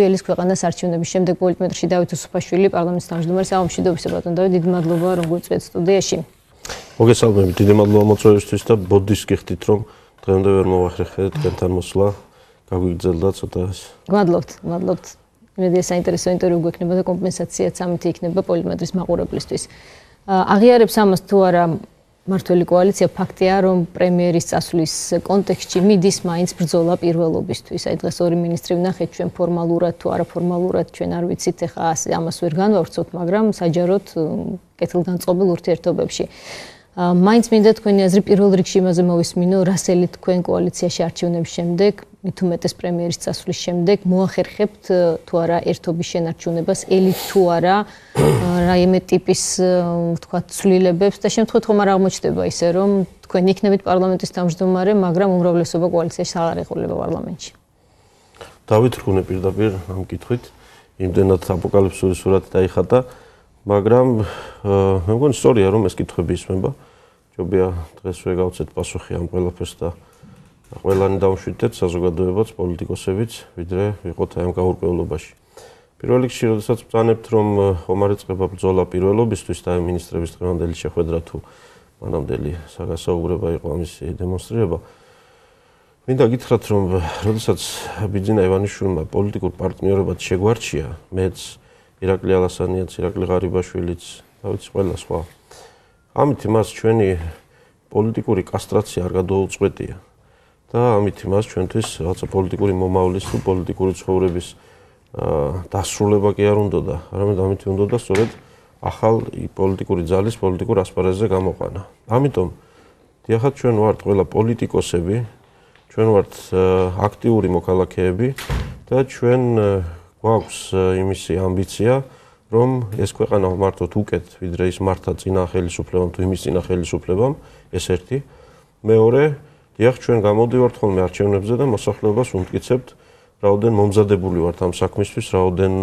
ელის ქვეყანას არჩევნების შემდეგ პოლიტმეტრში დავით უსუფაშვილი პარლამენტის თავმჯდომარის ამშვიდობისა ბატონ დავით დიდი მადლობა რომ გვწვეთ სტუდიაში. მოგესალმებით, დიდი მადლობა მოწვევისთვის და ბოდიშს გიხდით რომ დღემდე ვერ მოახერხეთ თქვენთან მოსვლა. გაგვიგზელდა ცოტა ეს. გმადლობთ, მადლობთ. იმედია საინტერესო ინტერვიუ გვექნება და კომპენსაციაც ამით იქნება პოლიტმეტრის მაყურებლისთვის. აღიარებს ამას თუ არა მართველი კოალიცია ფაქტია რომ პრემიერის წასვლის კონტექსტში მიდის მაინც ბრძოლა პირველობისთვის. აი დღეს ორი ministri ვნახეთ ჩვენ ფორმალურად თუ არაფორმალურად ჩვენ არ ვიცით ახლა ასე ამას ვერ განვავრცოთ, მაგრამ საჯაროდ კეთილგანწყობილ ურთიერთობებში. მაინც მინდა თქვენი აზრი პირველ რიგში იმაზე მოვისმინო, რასელი თქვენ კოალიციაში არჩევნების შემდეგ მეთუმეტეს პრემიერის წასვლის შემდეგ მოახერხებთ э, თუ არა ერთობის შენარჩუნებას, ელით თუ არა э, რაიმე ტიპის э, თქვა ცვლილებებს და შემთხვევით რომ არ აღმოჩნდება ისე რომ თქვენ იქნებით პარლამენტის თავმჯდომარე, მაგრამ უმრავლესობა კოალიციაში აღარ ეყოლება პარლამენტში. დავით რუნე პირდაპირ ამ კითხვით იმდენად აპოკალიფსური სურათი დაიხატა, მაგრამ მე მგონი სწორია რომ ეს კითხვები ისმება. ჯობია დღესვე გავცეთ პასუხი ამ ყველაფერს და ყველანი დავშვით საზოგადოებაც პოლიტიკოსებიც ვიდრე ვიყოთ აი ამ გაურკვევლობაში პირველ რიგში როდესაც ვწანებთ რომ ომარი წება ბრძოლა პირველობისთვის და მინისტრების დღევანდელი შეხვედრა თუ მანამდელი საგასაუბრება იყო ამის დემონსტრირება მინდა გითხრათ რომ როდესაც ბიძინა ივანიშვილმა პოლიტიკურ პარტნიორებად შეგვარჩია მეც ირაკლი ალასანიაც ირაკლი ღარიბაშვილიც და ვიცი ყველა სხვა ამით მას ჩვენი პოლიტიკური კასტრაცია არ გადაუწყვეტია და ამით იმას ჩვენთვის რაც პოლიტიკური მომავლის თუ პოლიტიკური ცხოვრების დასრულება კი არ უნდა და არამედ ამით უნდა და სწორედ ახალ პოლიტიკური ძალის პოლიტიკურ ასპარეზზე გამოყვანა. ამიტომ დიახაც ჩვენ ვართ ყველა პოლიტიკოსები, ჩვენ ვართ აქტიური მოქალაქეები და ჩვენ გვაქვს იმისი ამბიცია რომ ეს ქვეყანა მართოთ უკეთ ვიდრე ის მართა წინა ხელისუფლებამ თუ იმის წინა ხელისუფლებამ ეს ერთი მეორე იახ ჩვენ გამოდივართ ხოლმე არჩევნებზე და მოსახლეობას უმტკიცებთ რაოდენ მომზადებული ვართ ამ საქმისთვის, რაოდენ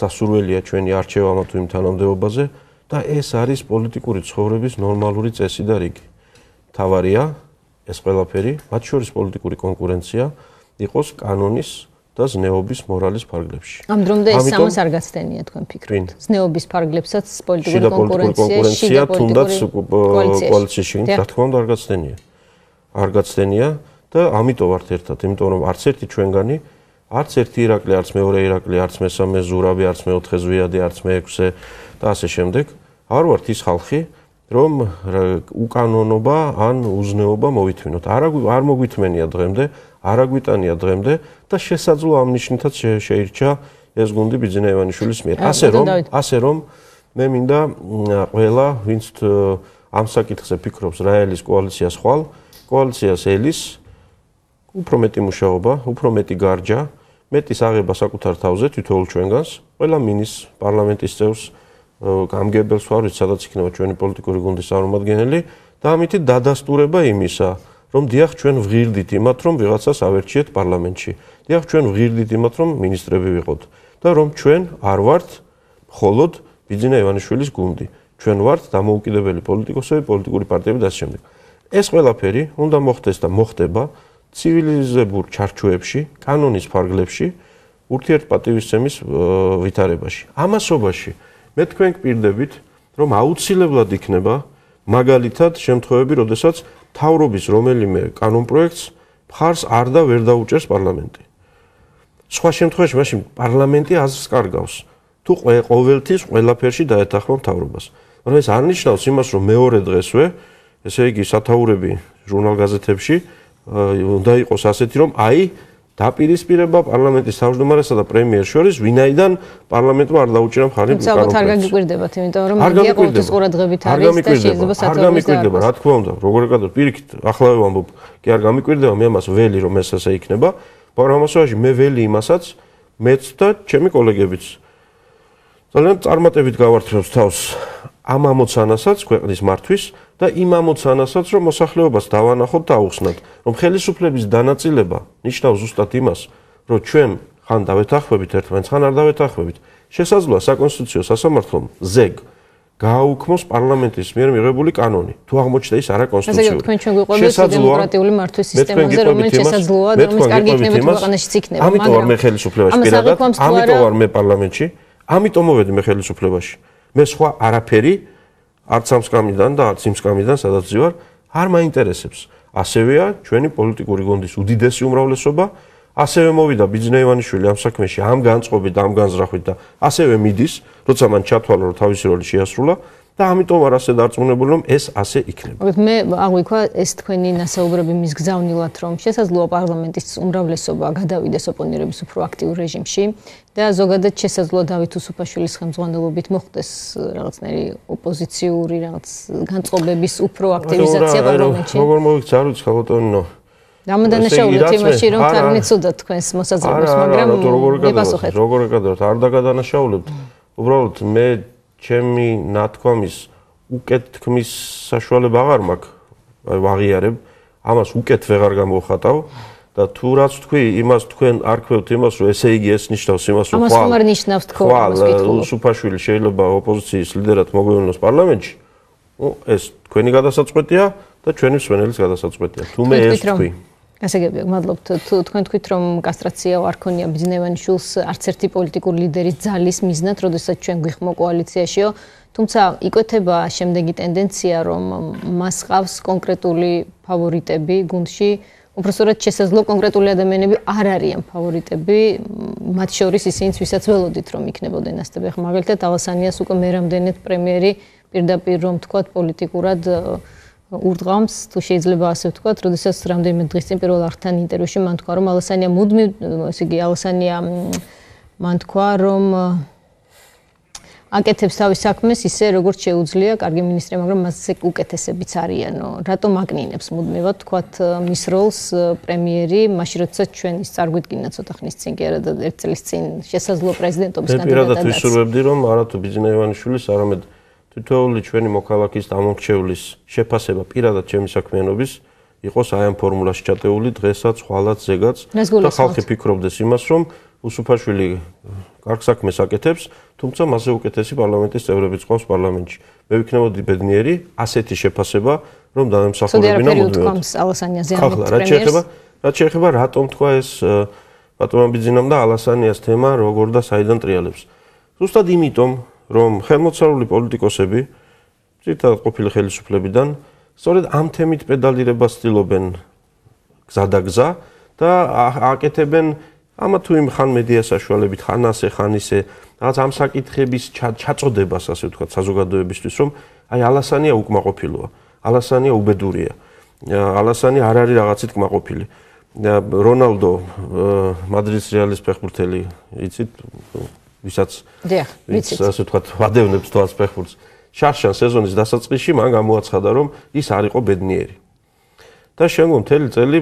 სასურველია ჩვენი არჩევა ამ თუ იმ თანამდებობაზე და ეს არის პოლიტიკური ცხოვრების ნორმალური წესი და რიგი. თავარია ეს ყველაფერი, მათ შორის პოლიტიკური კონკურენცია იყოს კანონის და ზნეობის მორალის ფარგლებში. ამ დრომდე ეს სამას არ გაცდენია თქვენ ფიქრით. ზნეობის ფარგლებსაც პოლიტიკური კონკურენცია, შიდა პოლიტიკური კონკურენცია თუნდაც კოალიციაში, რა თქმა უნდა არ გაცდენია. არ გაცდენია და ამიტომ ვართ ერთად, იმიტომ რომ არც ერთი ჩვენგანი, არც ერთი ირაკლი, არც მეორე ირაკლი, არც მესამე ზურაბი, არც მეოთხე ზვიადი, არც მეექვსე და ასე შემდეგ, არ ვართ ის ხალხი, რომ უკანონობა ან უზნეობა მოვითვინოთ. არ არ მოგვითმენია დღემდე, არ აგვიტანია დღემდე და შესაძლოა ამნიშნითაც შეირჩა ეს გუნდი ბიძინა ივანიშვილის მიერ. ასე რომ, ასე რომ მე მინდა ყველა, ვინც ამ საკითხზე ფიქრობს რაელის კოალიციას ხვალ, კოალიციას ელის უფრო მეტი მუშაობა, უფრო მეტი გარჯა, მეტი საღება საკუთარ თავზე თითოეულ ჩვენგანს, ყველა მინის პარლამენტის წევრს გამგებელს ვარ, ვიც სადაც იქნება ჩვენი პოლიტიკური გუნდის წარმომადგენელი და ამით დადასტურება იმისა, რომ დიახ ჩვენ ვღირდით იმათ, რომ ვიღაცას ავერჩიეთ პარლამენტში. დიახ ჩვენ ვღირდით იმათ, რომ ministrები ვიყოთ და რომ ჩვენ არ ვართ მხოლოდ ბიძინა ივანიშვილის გუნდი. ჩვენ ვართ დამოუკიდებელი პოლიტიკოსები, პოლიტიკური პარტიები და ასე შემდეგ. ეს ყველაფერი უნდა მოხდეს და მოხდება ცივილიზებულ ჩარჩოებში, კანონის ფარგლებში, ურთიერთპატივისცემის ვითარებაში. ამასობაში მე თქვენ გპირდებით, რომ აუცილებლად იქნება მაგალითად შემთხვევები, როდესაც თავრობის რომელიმე კანონპროექტს ხარს არ და ვერ დაუჭერს პარლამენტი. სხვა შემთხვევაში მაშინ პარლამენტი აზრს კარგავს, თუ ყოველთვის ყველაფერში დაეთანხმა თავრობას. მაგრამ ეს არ ნიშნავს იმას, რომ მეორე დღესვე ესე იგი სათაურები ჟურნალგაზეთებში უნდა იყოს ასეთი რომ აი დაპირისპირება პარლამენტის თავმჯდომარესა და პრემიერ შორის ვინაიდან პარლამენტმა არ დაუჭირა მხარი ბუკარო. ალბათ არ გაგიკვირდებათ, იმიტომ რომ მეგია ყოველთვის ყურადღებით არის და შეიძლება სათავეში არ გამიკვირდება, რა თქმა უნდა, როგორ გაკეთოთ პირიქით, ახლა ვამბობ, კი არ გამიკვირდება, მე ამას ველი რომ ეს ასე იქნება, მაგრამ ამასაში მე ველი იმასაც მეც და ჩემი კოლეგებიც ძალიან წარმატებით გავართლებს თავს ამ ამოცანასაც ქვეყნის მართვის და იმ ამოცანასაც რომ მოსახლეობას დავანახოთ და აუხსნათ რომ ხელისუფლების დანაწილება ნიშნავს ზუსტად იმას რომ ჩვენ ხან დავეთახვებით ერთმანეთს ხან არ დავეთახვებით შესაძლოა საკონსტიტუციო სასამართლომ ზეგ გააუქმოს პარლამენტის მიერ მიღებული კანონი თუ აღმოჩნდა ის არაკონსტიტუციური ასე რომ თქვენ ჩვენ გვიყვებით დემოკრატიული მართვის სისტემაზე რომელიც შესაძლოა და რომელიც კარგი იქნება ქვეყანაშიც იქნება ამიტომ არ მე ხელისუფლებაში პირადად ამიტომ არ მე პარლამენტში ამიტომ მოვედი მე ხელისუფლებაში მე სხვა არაფერი არც ამ სკამიდან და არც იმ სკამიდან სადაც ვარ არ მაინტერესებს. ასევეა ჩვენი პოლიტიკური გონდის უდიდესი უმრავლესობა, ასევე მოვიდა ბიძნე ივანიშვილი ამ საქმეში, ამ განწყობით, ამ განზრახვით და ასევე მიდის, როცა მან ჩათვალა რომ თავისი როლი შეასრულა, და ამიტომ არ ასე დარწმუნებული რომ ეს ასე იქნება. მაგრამ მე აღვიქვა ეს თქვენი ნასაუბრები მისგზავნილად რომ შესაძლოა პარლამენტის უმრავლესობა გადავიდეს ოპონირების უფრო აქტიურ რეჟიმში და ზოგადად შესაძლოა დავით უსუფაშვილის ხელმძღვანელობით მოხდეს რაღაცნაირი ოპოზიციური რაღაც განწყობების უფრო აქტივიზაცია პარლამენტში. როგორ მოიქცა რუც ხალხოტონო ამან დანაშაულებთ იმაში რომ თარმიცოდა თქვენს მოსაზრებას მაგრამ მე პასუხეთ როგორ გადავთ არ დაგადანაშაულებთ უბრალოდ მე ჩემი ნათქვამის უკეთ თქმის საშუალება აღარ მაქვს. აი ვაღიარებ, ამას უკეთ ვეღარ გამოხატავ. და თუ რაც თქვი, იმას თქვენ არ ქვევთ იმას, რომ ესე იგი ეს ნიშნავს იმას, რომ ხვალ. ამას თუ არ ნიშნავს თქო, ამას კითხულობ. ხვალ, სუფაშვილი შეიძლება ოპოზიციის ლიდერად მოგვივლინოს პარლამენტში. ო, ეს თქვენი გადასაწყვეტია და ჩვენი მსვენელის გადასაწყვეტია. თუ მე ეს თქვი. თქვით რომ გასაგებია, მადლობთ. თუ თქვენ თქვით, რომ კასტრაცია არ ქონია ბიზნესმენ შულს არც ერთი პოლიტიკური ლიდერის ძალის მიზნად, როდესაც ჩვენ გვიხმო კოალიციაშიო, თუმცა იკვეთება შემდეგი ტენდენცია, რომ მას ყავს კონკრეტული ფავორიტები გუნდში, უბრალოდ შესაძლო კონკრეტული ადამიანები არ არიან ფავორიტები, მათ შორის ისინიც, ვისაც ველოდით, რომ იქნებოდნენ ასტები, ხო, მაგალითად, ალასანიას უკვე მერამდენეთ პრემიერი პირდაპირ რომ თქვათ პოლიტიკურად ურდღავს თუ შეიძლება ასე ვთქვა, როდესაც რამდენიმე დღის წინ პირველ ართან ინტერვიუში მან თქვა რომ ალასანია მუდმივ ესე იგი ალასანია მან თქვა რომ hm, აკეთებს თავის საქმეს ისე როგორც შეუძლია კარგი მინისტრი, მაგრამ მასზე უკეთესებიც არიანო. რატომ აკნინებს მუდმივად თქვათ hm, მის როლს hm, პრემიერი, მაშინ როდესაც ჩვენ ის წარგვიდგინა ცოტა ხნის წინ კი არა და ერთ წელს წინ შესაძლო პრეზიდენტობის კანდიდატად. მე პირადად ვისურვებდი რომ არათუ ბიზნეევანიშვილის არამედ თითოეული ჩვენი მოქალაქის დამორჩევლის შეფასება პირადად ჩემი საქმიანობის იყოს აი ამ ფორმულაში ჩატეული დღესაც, ხვალაც, ზეგაც და ხალხი ფიქრობდეს იმას, რომ უსუფაშვილი კარგ საქმეს აკეთებს, თუმცა მასზე უკეთესი პარლამენტის წევრები წყავს პარლამენტში. მე ვიქნებოდი ბედნიერი ასეთი შეფასება, რომ დაემსახურებინა მოდმევა. ხალხი რა შეიძლება? რა შეიძლება რატომ თქვა ეს ბატონო ბიძინამ და ალასანიას თემა როგორ და საიდან ტრიალებს? უბრალოდ იმიტომ, რომ ხელმოწერული პოლიტიკოსები ცირთად ყოფილი ხელისუფლებიდან სწორედ ამ თემით პედალირება სწილობენ გზადაგზა და აკეთებენ ამა თუ იმ ხან მედია საშუალებით ხან ასე ხან ისე რაღაც ამ საკითხების ჩაწოდებას ასე ვთქვათ საზოგადოებისთვის რომ აი ალასანია უკმაყოფილოა ალასანია უბედურია ალასანი არ არის რაღაცით კმაყოფილი რონალდო მადრიდის რეალის ფეხბურთელი იცით ვისაც დიახ, ასე ვთქვათ, ვადევნებს თავს ფეხბურთს. შარშან სეზონის დასაწყისში მან გამოაცხადა, რომ ის არ იყო ბედნიერი. და შემო მთელი წელი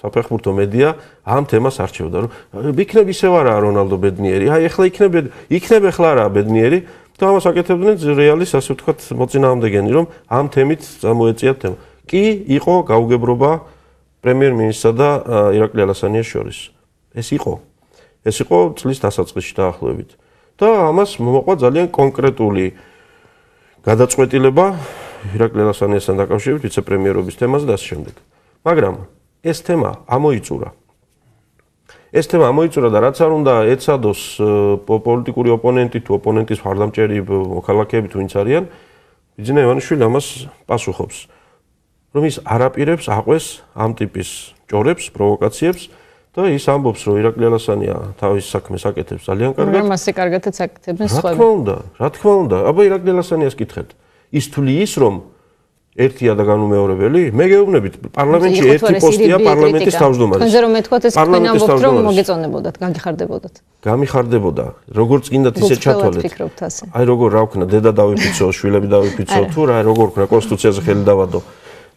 საფეხბურთო მედია ამ თემას არჩევდა, რომ იქნებ ისევ არა რონალდო ბედნიერი. აი, ახლა იქნებ იქნებ ახლა არა ბედნიერი. და ამას აკეთებდნენ რეალის ასე ვთქვათ, მოწინააღმდეგენი, რომ ამ თემით წამოეწიათ თემა. კი, იყო გაუგებრობა პრემიერ-მინისტრსა და ირაკლი ალასანიას შორის. ეს იყო ეს იყო წლის დასაწყისში დაახლოებით და ამას მომაყვა ძალიან კონკრეტული გადაწყვეტილება ირაკლი ლასანიასთან დაკავშირებით ვიცე-პრემიერობის თემაზე და ამ შემდეგ მაგრამ ეს თემა ამოიწურა ეს თემა ამოიწურა და რაც არ უნდა ეცადოს პოლიტიკური ოპონენტი თუ ოპონენტის მხარდამჭერი მოქალაქეები თუნც არიან ბიძინა ივანიშვილი ამას პასუხობს რომ ის არაპირებს აყვეს ამ ტიპის ჯორებს პროვოკაციებს და ის ამბობს, რომ ირაკლი ალასანია თავის საქმეს აკეთებს ძალიან კარგად. მასე კარგადაც აკეთებს სხვა. რა თქმა უნდა, რა თქმა უნდა, აბა ირაკლი ალასანიას კითხეთ. ის თვლის, რომ ერთია და განუმეორებელი? მე გეუბნებით, პარლამენტში ერთი პოსტია პარლამენტის თავმჯდომარის. თქვენ რომ მეთქვათ ეს თქვენ ამბობთ, რომ მოგეწონებოდათ, გამიხარდებოდათ. გამიხარდებოდა. როგორც კიდათ ისე ჩათვალეთ. აი როგორ რა ვქნა, დედა დავიფიცო, შვილები დავიფიცო, თუ რა როგორ ვქნა კონსტიტუციაზე ხელი დავადო.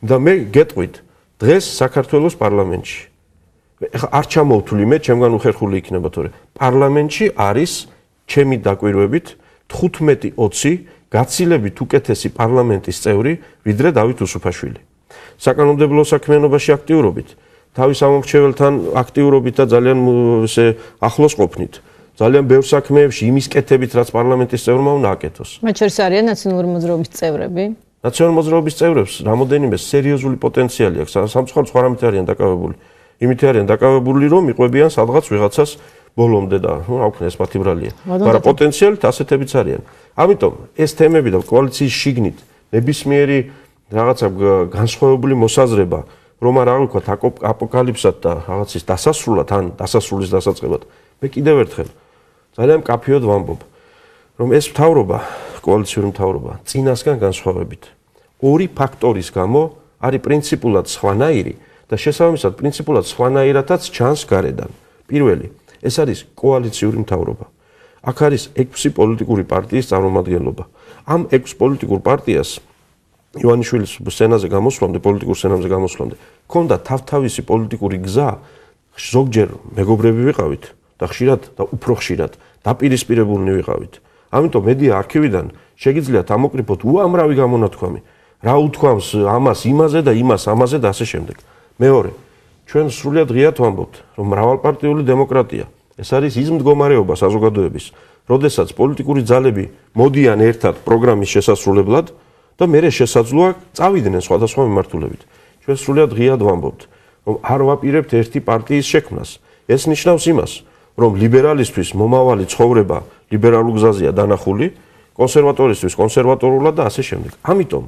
და მე გეტყვით, დღეს საქართველოს პარლამენტში ეხა არ ჩამოვთვლი მე ჩემგან უხერხული იქნება თორე პარლამენტში არის ჩემი დაკვირვებით 15-20 გაცილებით უკეთესი პარლამენტის წევრი ვიდრე დავით უსუფაშვილი საკანონმდებლო საქმიანობაში აქტიურობით თავის ამომრჩეველთან აქტიურობით და ძალიან ესე ახლოს ყოფნით ძალიან ბევრ საქმეებში იმის კეთებით რაც პარლამენტის წევრმა უნდა აკეთოს მათ შორის არიან ეროვნული მოძრაობის წევრები ეროვნული მოძრაობის წევრებს რამოდენიმე სერიოზული პოტენციალი აქვს სამწუხაროდ სხვა რამეთ არიან დაკავებული იმითი არიან დაკავებული რომ იყვებიან სადღაც ვიღაცას ბოლომდე და ნუ რა ვქნა ეს მათი ბრალია მაგრამ პოტენციალით ასეთებიც არიან ამიტომ ეს თემები და კოალიციის შიგნით ნებისმიერი რაღაცა განსხვავებული მოსაზრება რომ არ აღვიქვა აპოკალიფსად და რაღაცის დასასრულად ან დასასრულის დასაწყებად მე კიდევ ერთხელ ძალიან კაფიოდ ვამბობ რომ ეს მთავრობა კოალიციური მთავრობა წინასგან განსხვავებით ორი ფაქტორის გამო არის პრინციპულად სხვანაირი და შესაბამისად პრინციპულად სვანაირათაც ჩანს გარედან. პირველი, ეს არის კოალიციური მთავრობა. აქ არის 6 პოლიტიკური პარტიის წარმომადგენლობა. ამ 6 პოლიტიკურ პარტიას ივანიშვილის სენაზე გამოსვლამდე, პოლიტიკურ სენაზე გამოსვლამდე, ჰქონდა თავთავისი პოლიტიკური გზა. ზოგჯერ მეგობრები ვიყავით და ხშირად და უფრო ხშირად დაპირისპირებულნი ვიყავით. ამიტომ მედია არქივიდან შეგიძლიათ ამოკრიფოთ უამრავი გამონათქვამი. რა უთქვამს ამას, იმაზე და იმას, ამაზე და ასე შემდეგ. მეორე ჩვენ სრულად ღიათ ვამბობთ რომ მრავალპარტიული დემოკრატია ეს არის ის მდგომარეობა საზოგადოების როდესაც პოლიტიკური ძალები მოდიან ერთად პროგრამის შესასრულებლად და მეორე შესაძლოა წავიდნენ სხვადასხვა მიმართულებით ჩვენ სრულად ღიათ ვამბობთ რომ არ ვაპირებთ ერთი პარტიის შექმნას ეს ნიშნავს იმას რომ ლიბერალისტვის მომავალი ცხოვრება ლიბერალურ გზაზეა დანახული კონსერვატორისთვის კონსერვატორულად და ასე შემდეგ ამიტომ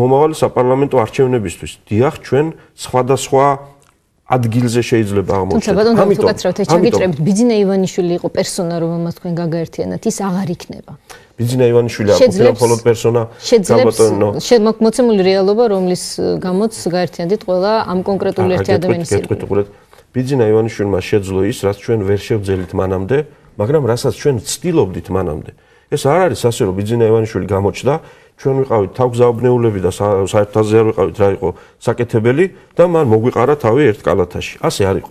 მომავალი საპარლამენტო არჩევნებისთვის. დიახ, ჩვენ სხვადასხვა ადგილზე შეიძლება აღმოჩნდეს. თუმცა ბატონო, თუკაცრავთ, ეს ჩაგიჭრებთ, ბიძინა ივანიშვილი იყო პერსონა, რომელმაც თქვენ გაგაერთიანათ, ის აღარ იქნება. ბიძინა ივანიშვილი აღარ იყო პერსონა. შეძლებს შემოკმოცემული რეალობა, რომლის გამოც გაერთიანდით ყველა ამ კონკრეტული ერთი ადამიანის სიკვდილით. ბიძინა ივანიშვილმა შეძლო ის, რაც ჩვენ ვერ შევძელით მანამდე, მაგრამ რასაც ჩვენ ვცდილობდით მანამდე. ეს არ არის ასე რომ ბიძინა ივანიშვილი გამოჩდა ჩვენ ვიყავით თავგზავნეულები და საერთაზე არ ვიყავით რა იყო საკეთებელი და მან მოგვიყარა თავი ერთ კალათაში ასე არის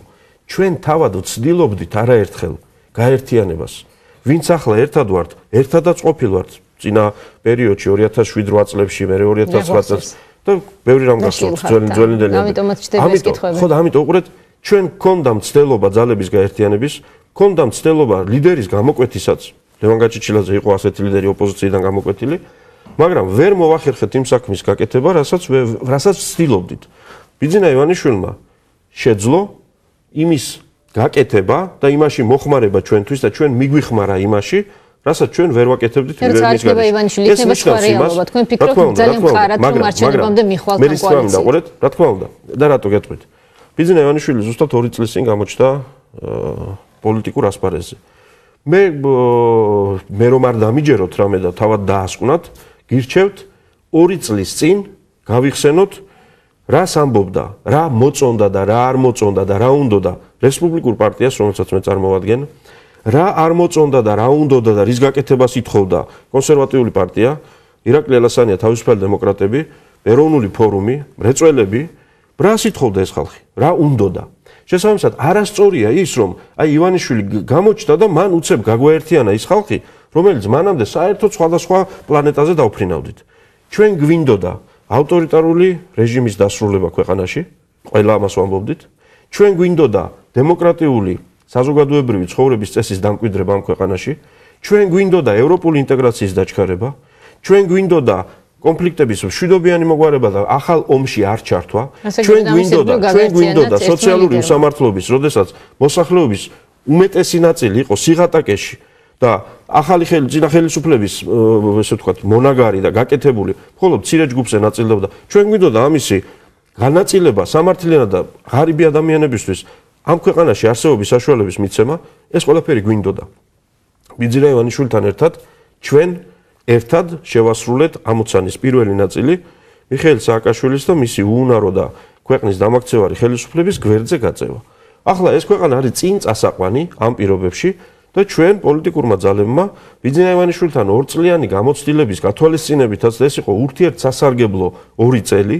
ჩვენ თავად ვცდილობდით არაერთხელ გაერთიანებას ვინც ახლა ერთად ვართ ერთადაც ყოფილვართ წინა პერიოდში 2007-8 წლებში მე 2009 წელს და ბევრი რამ გასწორდით ძველი ძველი დელი ამიტომ ხო და ამიტომ უყურეთ ჩვენ გქონდა მცდელობა ძალების გაერთიანების გქონდა მცდელობა ლიდერის გამოკვეთისაც ლევან გაჩიჩილაძე იყო ასეთი ლიდერი ოპოზიციიდან გამოკვეთილი, მაგრამ ვერ მოახერხეთ იმ საქმის გაკეთება, რასაც რასაც ვცდილობდით. ბიძინა ივანიშვილმა შეძლო იმის გაკეთება და იმაში მოხმარება ჩვენთვის და ჩვენ მიგვიხმარა იმაში რასაც ჩვენ ვერ ვაკეთებდით ვერ მიგაგეთ. ეს არის ივანიშვილი, იქნება სხვა რეალობა. თქვენ ფიქრობთ ძალიან ხარათ მაგრამ მარჩენებამდე მიხვალთ კონკურენცი. მე ის რამდა ყურეთ, რა თქმა უნდა. და რატო გეტყვით? ბიზნეს ივანიშვილი ზუსტად 2 წლის წინ გამოჩნდა პოლიტიკურ ასპარეზზე. მე მე რომ არ დამიჯეროთ რამე და თავად დაასკვნათ, გირჩევთ 2 წლის წინ გავიხსენოთ რას ამბობდა, რა მოწონდა და რა არ მოწონდა და რა უნდოდა რესპუბლიკურ პარტიას, რომელსაც მე წარმოვადგენ, რა არ მოწონდა და რა უნდოდა და რის გაკეთებას ითხოვდა კონსერვატიული პარტია, ირაკლი ელასანია, თავისუფალი დემოკრატები, ეროვნული ფორუმი, მრეწველები, რა ითხოვდა ეს ხალხი, რა უნდოდა შესაბამისად არასწორია ის რომ აი ივანიშვილი გამოჩნდა და მან უცებ გაგვაერთიანა ის ხალხი რომელიც მანამდე საერთოდ სხვადასხვა პლანეტაზე დაფრინავდით ჩვენ გვინდოდა ავტორიტარული რეჟიმის დასრულება ქვეყანაში ყველა ამას ვამბობდით ჩვენ გვინდოდა დემოკრატიული საზოგადოებრივი ცხოვრების წესის დამკვიდრება ამ ქვეყანაში ჩვენ გვინდოდა ევროპული ინტეგრაციის დაჩქარება ჩვენ გვინდოდა კონფლიქტების მშვიდობიანი მოგვარება და ახალ ომში არ ჩართვა ჩვენ გვინდოდა ჩვენ გვინდოდა სოციალური უსამართლობის როდესაც მოსახლეობის უმეტესი ნაწილი იყო სიღატაკეში და ახალი ხელი ძინა ხელისუფლების ესე ვთქვათ მონაგარი და გაკეთებული ხოლო მცირე ჯგუფზე ნაწილდებოდა ჩვენ გვინდოდა ამისი განაწილება სამართლიანად და ღარიბი ადამიანებისთვის ამ ქვეყანაში არსებობის საშუალების მიცემა ეს ყველაფერი გვინდოდა ბიძირა ივანიშვილთან ერთად ჩვენ ერთად შევასრულეთ ამოცანის პირველი ნაწილი მიხეილ სააკაშვილის და მისი უუნარო და ქვეყნის დამაქცევარი ხელისუფლების გვერდზე გაწევა. ახლა ეს ქვეყანა არის წინ წასაყვანი ამ პირობებში და ჩვენ პოლიტიკურმა ძალებმა ბიძინაევანიშვილთან ორწლიანი გამოცდილების გათვალისწინებითაც ეს იყო ურთიერთსასარგებლო ორი წელი.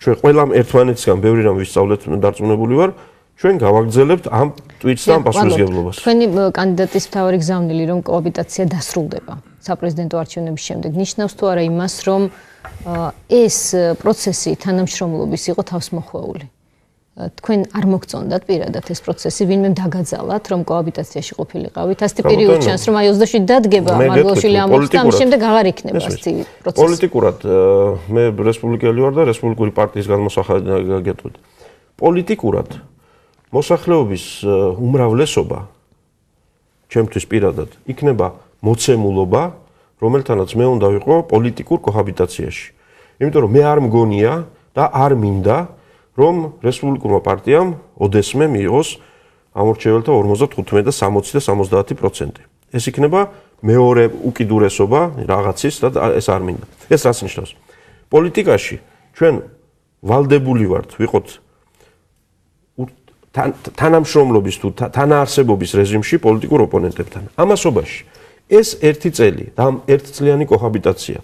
ჩვენ ყველამ ერთმანეთისგან ბევრი რამ ვისწავლეთ და დარწმუნებული ვარ, ჩვენ გავაგზავნებთ ამ ტვიტს და ამ პასუხისგებლობას. ჩვენი კანდიდატის მთავარი გზავნილი რომ კოაბიტაცია დასრულდება საპრეზიდენტო არჩევნების შემდეგ ნიშნავს თუ არა იმას, რომ ეს პროცესი თანამშრომლობის იყო თავსმოხვეული. თქვენ არ მოგწონდათ პირადად ეს პროცესი, ვინმე დაგაძალათ, რომ კოაბიტაციაში ყოფილიყავით, ასეთი პერიოდი ჩანს, რომ აი 27-ში დადგება მარგოშილი ამბობს და ამ შემდეგ აღარ იქნება სწივი პროცესი. პოლიტიკურად მე რესპუბლიკელი ვარ და რესპუბლიკური პარტიის გამოსახადი გეტყვით. პოლიტიკურად მოსახლეობის უმრავლესობა ჩემთვის პირადად იქნება მოცემულობა, რომელთანაც მე უნდა ვიყო პოლიტიკურ კოჰაბიტაციაში. იმიტომ რომ მე არ მგონია და არ მინდა რომ რესპუბლიკურმა პარტიამ ოდესმე მიიღოს ამორჩეველთა 55 და 60 და 70%. ეს იქნება მეორე უკიდურესობა რაღაცის და ეს არ მინდა. ეს რას ნიშნავს? პოლიტიკაში ჩვენ valdebuli ვართ, ვიყოთ თანამშრომლობის თუ თანაარსებობის რეჟიმში პოლიტიკურ ოპონენტებთან. ამასობაში ეს ერთი წელი და ერთწლიანი კოჰაბიტაცია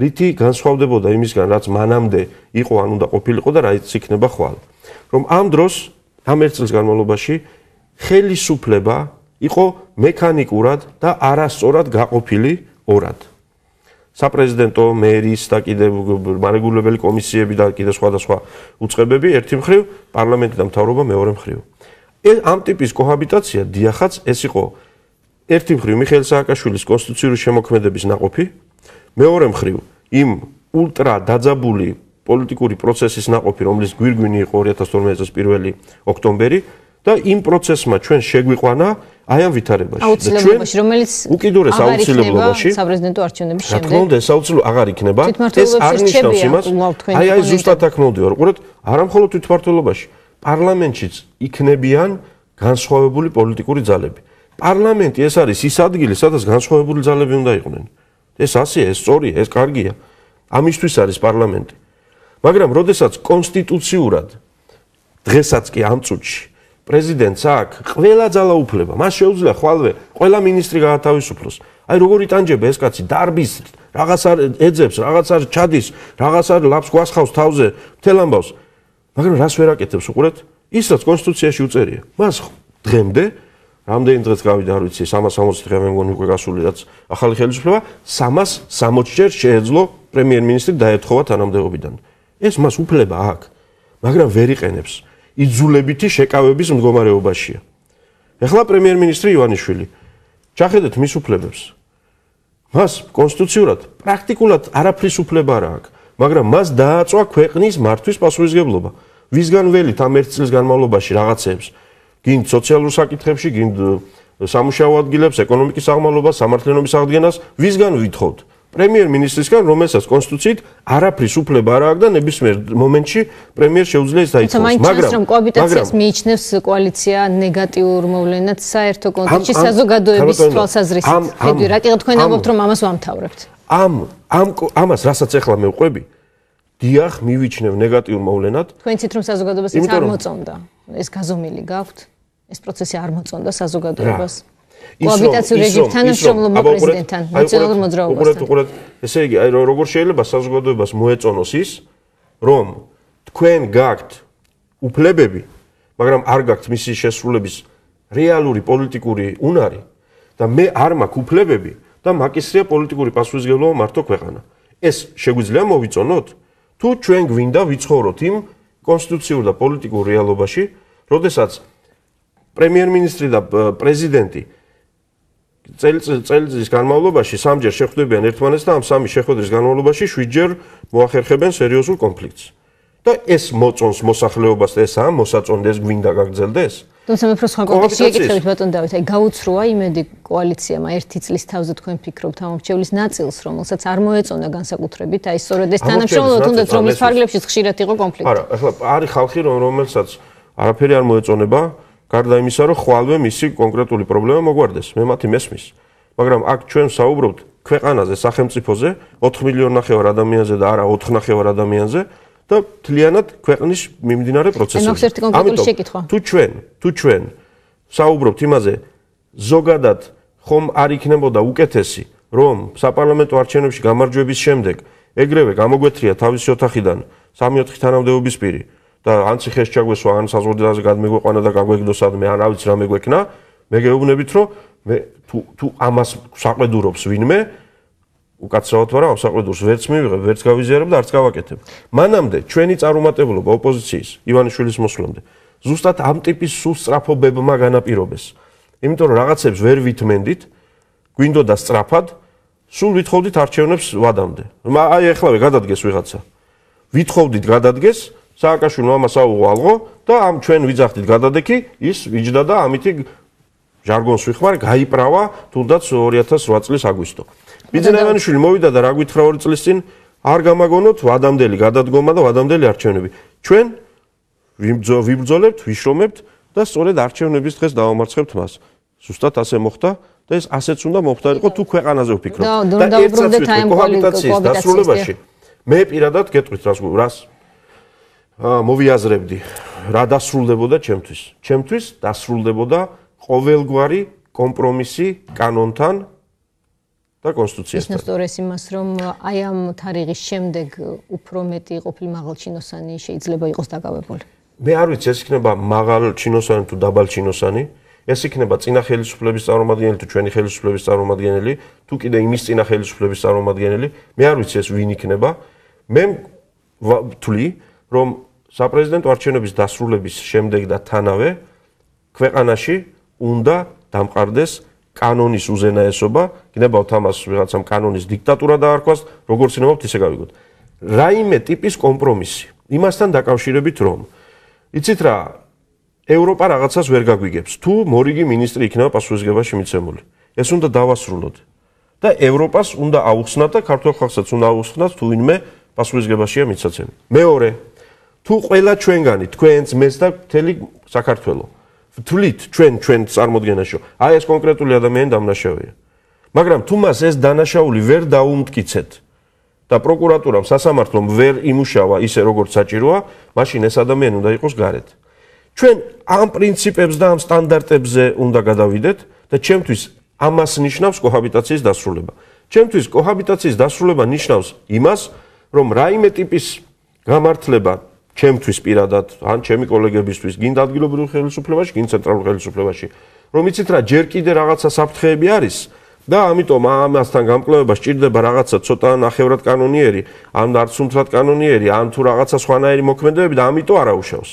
რითი განსხვავდებოდა იმისგან, რაც მანამდე იყო ან უნდა ყოფილიყო და რაც იქნება ხვალ. რომ ამ დროს ამ ერთ წელს განმავლობაში ხელისუფლება იყო მექანიკურად და არასწორად გაყოფილი ორად. საპრეზიდენტო მერის და კიდე მარეგულირებელი კომისიები და კიდე სხვადასხვა უწყებები ერთი მხრივ პარლამენტი და მთავრობა მეორე მხრივ. ეს ამ ტიპის კოჰაბიტაცია დიახაც ეს იყო ერთი მხრივ მიხეილ სააკაშვილის კონსტიტუციური შემოქმედების ناقოფი მეორე მხრივ იმ ულტრა დაძაბული პოლიტიკური პროცესის ناقოფი რომლის გვირგვინი იყო 2012 წელს 1 ოქტომბერი და იმ პროცესმა ჩვენ შეგვიყვანა აი ამ ვითარებაში და ჩვენ უკიდურეს აუცილებლობაში საპრეზიდენტო არჩევნების შემდეგ რა თქმა უნდა ეს აუცილებლობა აღარ იქნება ეს არნიშნავს იმას აი აი ზუსტად თქმოდი ვარ უყურეთ არამხოლოდ თვითმართველობაში პარლამენტშიც იქნებიან განსხვავებული პოლიტიკური ძალები პარლამენტი ეს არის ის ადგილი სადაც განსხვავებული ძალები უნდა იყვნენ ეს ასე ეს სწორია ეს კარგია ამისთვის არის პარლამენტი მაგრამ როდესაც კონსტიტუციურად დღესაც კი ამ წუთში პრეზიდენტს აქვს ყველა ძალაუფლება. მას შეუძლია ხვალვე ყველა მინისტრი გაათავისუფლოს. აი როგორი ტანჯება ეს კაცი დარბის რაღაც არ ეძებს, რაღაც არ ჩადის, რაღაც არ ლაფს გვასხავს თავზე, მთელ ამბავს. მაგრამ რას ვერ აკეთებს უყურეთ? ის რაც კონსტიტუციაში უწერია. მას დღემდე რამდენი დღეს გავიდა, არ ვიცი, 360 დღე მე მგონი უკვე გასული, რაც ახალი ხელისუფლება 360 ჯერ შეეძლო პრემიერ-მინისტრი დაეთხოვა თანამდებობიდან. ეს მას უფლება აქვს, მაგრამ ვერ იყენებს. იძულებითი შეკავების მდგომარეობაშია. ეხლა პრემიერ-მინისტრი ივანიშვილი ჩახედეთ მის უფლებებს. მას კონსტიტუციურად პრაქტიკულად არაფრის უფლება არ აქვს, მაგრამ მას დააწვა ქვეყნის მართვის პასუხისგებლობა. ვისგან ველით ამ ერთ წელს განმავლობაში რაღაცებს, გინდ სოციალურ საკითხებში, გინდ სამუშაო ადგილებს, ეკონომიკის აღმავლობას, სამართლიანობის აღდგენას, ვისგან ვითხოვთ? პრემიერ-მინისტრისგან, რომელსაც კონსტიტუციით არაფრის უფლება არ აქვს და ნებისმიერ მომენტში პრემიერ შეუძლია ის დაიცვას. მაგრამ რომ კოალიციას მიიჩნევს კოალიცია ნეგატიურ მოვლენად საერთო კონტექსტში საზოგადოების თვალსაზრისით. მე რაიქ თქვენ ამბობთ რომ ამას ვამთავრებთ? ამ ამ ამას რასაც ახლა მე ვყვები დიახ მივიჩნევ ნეგატიურ მოვლენად. თქვენ ცით რომ საზოგადოებას ის არ მოწონდა. ეს გაზომილი გაქვთ? ეს პროცესი არ მოწონდა საზოგადოებას? რა კოაბიტაციურ რეჟიმთან შემოლობა პრეზიდენტთან ნაციონალურ მოძრაობასთან უყურეთ უყურეთ ესე იგი აი როგორ შეიძლება საზოგადოებას მოეწონოს ის რომ თქვენ გაქვთ უფლებები მაგრამ არ გაქვთ მისი შესრულების რეალური პოლიტიკური უნარი და მე არ მაქვს უფლებები და მაკისრია პოლიტიკური პასუხისგებლობა მართო ქვეყანა ეს შეგვიძლია მოვიწონოთ თუ ჩვენ გვინდა ვიცხოვროთ იმ კონსტიტუციურ და პოლიტიკურ რეალობაში როდესაც პრემიერ-მინისტრი და პრეზიდენტი წელიწადის განმავლობაში სამჯერ შეხვდებიან ერთმანეთს და ამ სამი შეხვედრის განმავლობაში შვიდჯერ მოახერხებენ სერიოზულ კონფლიქტს. და ეს მოწონს მოსახლეობას ეს ამ მოსაწონდეს გვინდა გაგრძელდეს? თუმცა მე ფროს ხან კონფლიქტი ეკითხები ბატონ დავით, აი გაუცროა იმედი კოალიციამა ერთი წლის თავზე თქვენ ფიქრობთ ამ მოჩევლის ნაწილს, რომელსაც არ მოეწონა განსაკუთრებით, აი სწორედ ეს თანამშრომლობა თუნდაც რომის ფარგლებში ხშირად იყო კონფლიქტი. არა, ახლა არის ხალხი რომ რომელსაც არაფერი არ მოეწონება, გარდა იმისა, რომ ხვალვე მისი კონკრეტული პრობლემა მოგვარდეს, მე მათი მესმის. მაგრამ აქ ჩვენ საუბრობთ ქვეყანაზე, სახელმწიფოზე, 4 მილიონ ნახევარ ადამიანზე და არა 4 ნახევარ ადამიანზე და მთლიანად ქვეყნის მიმდინარე პროცესზე. ამიტომ თუ ჩვენ, თუ ჩვენ საუბრობთ იმაზე, ზოგადად ხომ არ იქნებოდა უკეთესი, რომ საპარლამენტო არჩევნებში გამარჯვების შემდეგ ეგრევე გამოგვეთრია თავისი ოთახიდან 3-4 თანამდებობის პირი და ან ციხეს ჩაგვესო ან საზღვარზე გადმეგვეყანა და გაგვეგდო სადმე ან რავიც რა მეგვეკნა მე გეუბნებით რომ მე თუ თუ ამას საყვედურობს ვინმე უკაცრავად ვარ ამ საყვედურს ვერც მივიღებ ვერც გავიზიარებ და არც გავაკეთებ მანამდე ჩვენი წარუმატებლობა ოპოზიციის ივანიშვილის მოსვლამდე ზუსტად ამ ტიპის სუსტრაფობებმა განაპირობეს იმიტომ რომ რაღაცებს ვერ ვითმენდით გვინდოდა სწრაფად სულ ვითხოვდით არჩევნებს ვადამდე აი ახლავე გადადგეს ვიღაცა ვითხოვდით გადადგეს სააკაშვილმა მას აუღალღო და ამ ჩვენ ვიძახთით გადადექი ის ვიჯდა და ამითი ჟარგონს ვიხმარ გაიправა თუნდაც 2008 წლის აგვისტო. ბიძინევანიშვილი მოვიდა და რა გითხრა 2 წლის წინ არ გამაგონოთ ვადამდელი გადადგომა და ვადამდელი არჩევნები. ჩვენ ვიბრძოლებთ, ვიშრომებთ და სწორედ არჩევნების დღეს დავამარცხებთ მას. ზუსტად ასე მოხდა და ეს ასეც უნდა მოხდარიყო თუ ქვეყანაზე ვფიქრობ. და ერთსაც ვიტყვი, კოჰაბიტაციის დასრულებაში მე პირადად გეტყვით რას რას მოვიაზრებდი რა დასრულდებოდა ჩემთვის ჩემთვის დასრულდებოდა ყოველგვარი კომპრომისი კანონთან და კონსტიტუციასთან ის ნესტორეს იმას რომ აი ამ თარიღის შემდეგ უფრო მეტი ყოფილ მაღალჩინოსანი შეიძლება იყოს დაგავებული მე არ ვიცი ეს იქნება მაღალჩინოსანი თუ დაბალჩინოსანი ეს იქნება ძინა ხელისუფლების წარმომადგენელი თუ ჩვენი ხელისუფლების წარმომადგენელი თუ კიდე იმის ძინა ხელისუფლების წარმომადგენელი მე არ ვიცი ეს ვინ იქნება მე თვლი რომ საპრეზიდენტო არჩევნების დასრულების შემდეგ და თანავე ქვეყანაში უნდა დამყარდეს კანონის უზენაესობა, გინებავთ ამას ვიღაცამ კანონის დიქტატურა დაარქვას, როგორც ნებავთ ისე გავიგოთ. რაიმე ტიპის კომპრომისი. იმასთან დაკავშირებით რომ იცით რა, ევროპა რაღაცას ვერ გაგვიგებს. თუ მორიგი მინისტრი იქნება პასუხისგებაში მიცემული, ეს უნდა დავასრულოთ. და ევროპას უნდა აუხსნათ და ქართულ ხალხსაც უნდა აუხსნათ, თუ ვინმე პასუხისგებაშია მიცაცენ. მეორე, თუ ყველა ჩვენგანი თქვენს მეც და მთელი საქართველოს ვთulit ჩვენ ჩვენ წარმოდგენაშო აი ეს კონკრეტული ადამიანი დამნაშავეა მაგრამ თუ მას ეს დანაშაული ვერ დაუმტკიცეთ და პროკურატურამ სასამართლომ ვერ იმუშავა ისე როგორც საჭიროა მაშინ ეს ადამიანი უნდა იყოს გარეთ ჩვენ ამ პრინციპებს და ამ სტანდარტებზე უნდა გადავიდეთ და ჩემთვის ამას ნიშნავს კოჰაბიტაციის დასრულება ჩემთვის კოჰაბიტაციის დასრულება ნიშნავს იმას რომ რაიმე ტიპის გამართლება ჩემთვის პირადად ან ჩემი კოლეგებისთვის გინ დაადგილებრივ ხელისუფლებაში, გინ ცენტრალურ ხელისუფლებაში, რომ იცით რა ჯერ კიდე რაღაცა საფრთხეები არის და ამიტომ ამასთან გამკლავება სჭირდება რაღაცა ცოტა ნახევრად კანონიერი, ან არც უმცრად კანონიერი, ან თუ რაღაცა სხვანაირი მოქმედებები და ამიტომ არაუშავს.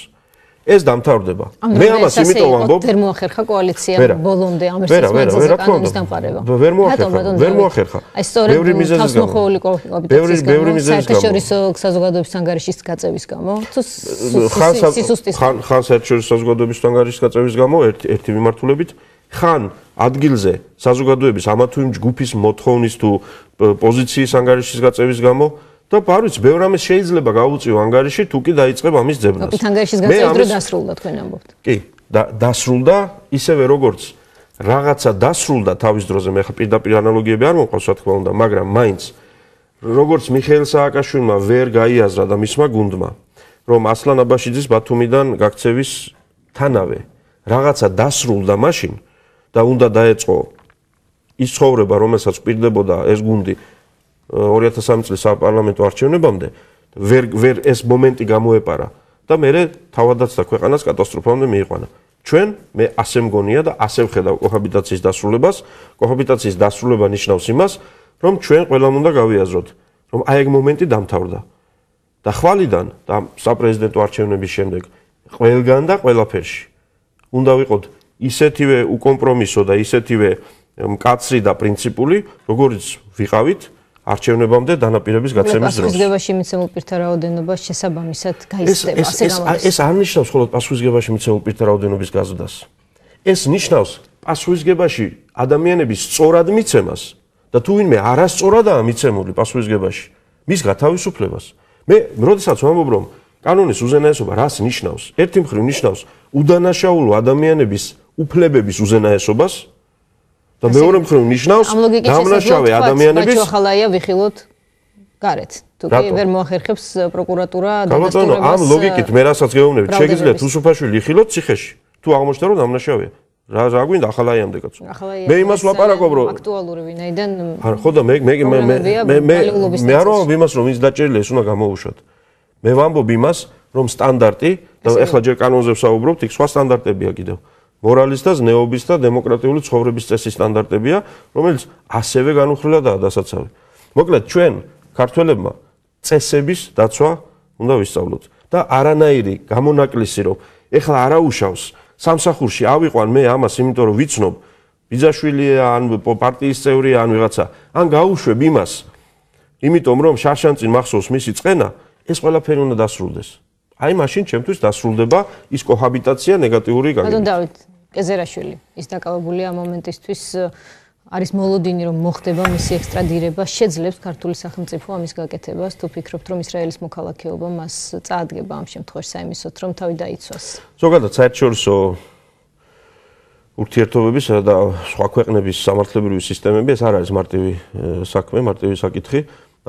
ეს დამთავრდება. მე ამას იმიტომ ამბობ, ვერ მოახერხა კოალიცია ბოლომდე ამ ერთის მომენტზე კანონის დამყარება. ვერ მოახერხა, ვერ მოახერხა. აი სწორედ ბევრი მიზეზის გამო. ბევრი ბევრი მიზეზის გამო. საერთაშორისო საზოგადოების ანგარიშის გაწევის გამო. ხან ხან ხან საერთაშორისო საზოგადოების ანგარიშის გაწევის გამო ერთი მიმართულებით ხან ადგილზე საზოგადოების ამათუ იმ ჯგუფის მოთხოვნის თუ პოზიციის ანგარიშის გაწევის გამო და პარიზს ბევრ ამას შეიძლება გაუწიო ანგარიში თუ კი დაიწყებ ამის ძებნას. მე ანგარიშის გასაზრდა დასრულდა თქვენ ამბობთ. კი, და დასრულდა ისევე როგორც რაღაცა დასრულდა თავის დროზე მე ხა პირდაპირ ანალოგიები არ მომყავს რა თქმა უნდა, მაგრამ მაინც როგორც მიხეილ სააკაშვილმა ვერ გაიაზრა და მისმა გუნდმა, რომ ასლან აბაშიძის ბათუმიდან გაქცევის თანავე რაღაცა დასრულდა მაშინ და უნდა დაეწყო ის ცხოვრება, რომელსაც პირდებოდა ეს გუნდი 2003 წლის საპარლამენტო არჩევნებამდე ვერ ვერ ეს მომენტი გამოეპარა და მე თავადაც და ქვეყანას კატასტროფამდე მიიყვანა. ჩვენ მე ასე მგონია და ასე ვხედავ კოჰაბიტაციის დასრულებას. კოჰაბიტაციის დასრულება ნიშნავს იმას, რომ ჩვენ ყველამ უნდა გავიაზროთ, რომ აი ეგ მომენტი დამთავრდა. და ხვალიდან და საპრეზიდენტო არჩევნების შემდეგ ყველგან და ყველაფერში უნდა ვიყოთ ისეთივე უკომპრომისო და ისეთივე მკაცრი და პრინციპული, როგორც ვიყავით 2003 არჩევნებამდე დანაპირების გაცემის დროს. პასუხისგებაში მიცემულ პირთა რაოდენობა შესაბამისად გაიზრდება, ასე გამოდის. ეს ეს ეს არ ნიშნავს მხოლოდ პასუხისგებაში მიცემულ პირთა რაოდენობის გაზრდას. ეს ნიშნავს პასუხისგებაში ადამიანების სწორად მიცემას და თუ ვინმე არასწორადაა მიცემული პასუხისგებაში, მის გათავისუფლებას. მე, როდესაც ვამბობ, რომ კანონის უზენაესობა რას ნიშნავს? ერთი მხრივ ნიშნავს უდანაშაულო ადამიანების უფლებების უზენაესობას, და მეორე მხრივ ნიშნავს დამნაშავე ადამიანების ხალხალაია ვიხილოთ გარეთ თუკი ვერ მოახერხებს პროკურატურა დაბრუნება ამ ლოგიკით მე რასაც გეუბნები შეიძლება თუსუფაშვილი იხილოთ ციხეში თუ აღმოჩნდა რომ დამნაშავეა რა რა გვინდა ახალაიამდე კაცო მე იმას ვაპარაკობ რომ აქტუალური ვინაიდან არა ხო და მე მე მე მე მე არ ვამბობ იმას რომ ის დაჭერილია ეს უნდა გამოუშვათ მე ვამბობ იმას რომ სტანდარტი და ახლა ჯერ კანონზე ვსაუბრობთ იქ სხვა სტანდარტებია კიდევ მორალის და ზნეობის და დემოკრატიული ცხოვრების წესის სტანდარტებია, რომელიც ასევე განუხრელადაა დასაცავი. მოკლედ, ჩვენ ქართველებმა წესების დაცვა უნდა ვისწავლოთ და არანაირი გამონაკლისი რომ ეხლა არაუშავს სამსახურში ავიყვან მე ამას, იმიტომ რომ ვიცნობ ბიძაშვილია ან პარტიის წევრია ან ვიღაცა, ან გაუშვებ იმას, იმიტომ რომ შარშანწინ მახსოვს მისი წენა, ეს ყველაფერი უნდა დასრულდეს. აი მაშინ ჩემთვის დასრულდება ის კოჰაბიტაცია ნეგატიური განგი. ბატონ დავით კეზერაშვილი ის დაკავებულია მომენტისთვის არის მოლოდინი რომ მოხდება მისი ექსტრადირება შეძლებს ქართული სახელმწიფო ამის გაკეთებას თუ ფიქრობთ რომ ისრაელის მოქალაქეობა მას წაადგება ამ შემთხვევაში საიმისოთ რომ თავი დაიცვას ზოგადად საერთაშორისო ურთიერთობების და სხვა ქვეყნების სამართლებრივი სისტემები ეს არ არის მარტივი საქმე მარტივი საკითხი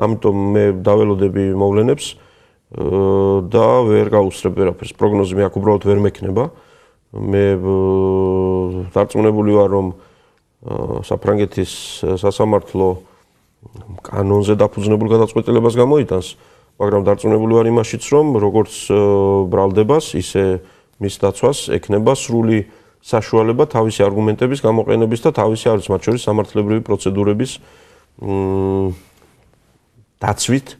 ამიტომ მე დაველოდები მოვლენებს და ვერ გაუსწრებ ვერაფერს. პროგნოზი მე აქ უბრალოდ ვერ მექნება. მე დარწმუნებული ვარ, რომ საფრანგეთის სასამართლო კანონზე დაფუძნებულ გადაწყვეტილებას გამოიტანს, მაგრამ დარწმუნებული ვარ იმაშიც, რომ როგორც ბრალდებას, ისე მის დაცვას ექნება სრული საშუალება თავისი არგუმენტების გამოყენების და თავისი არც მათ შორის სამართლებრივი პროცედურების მ დაცვით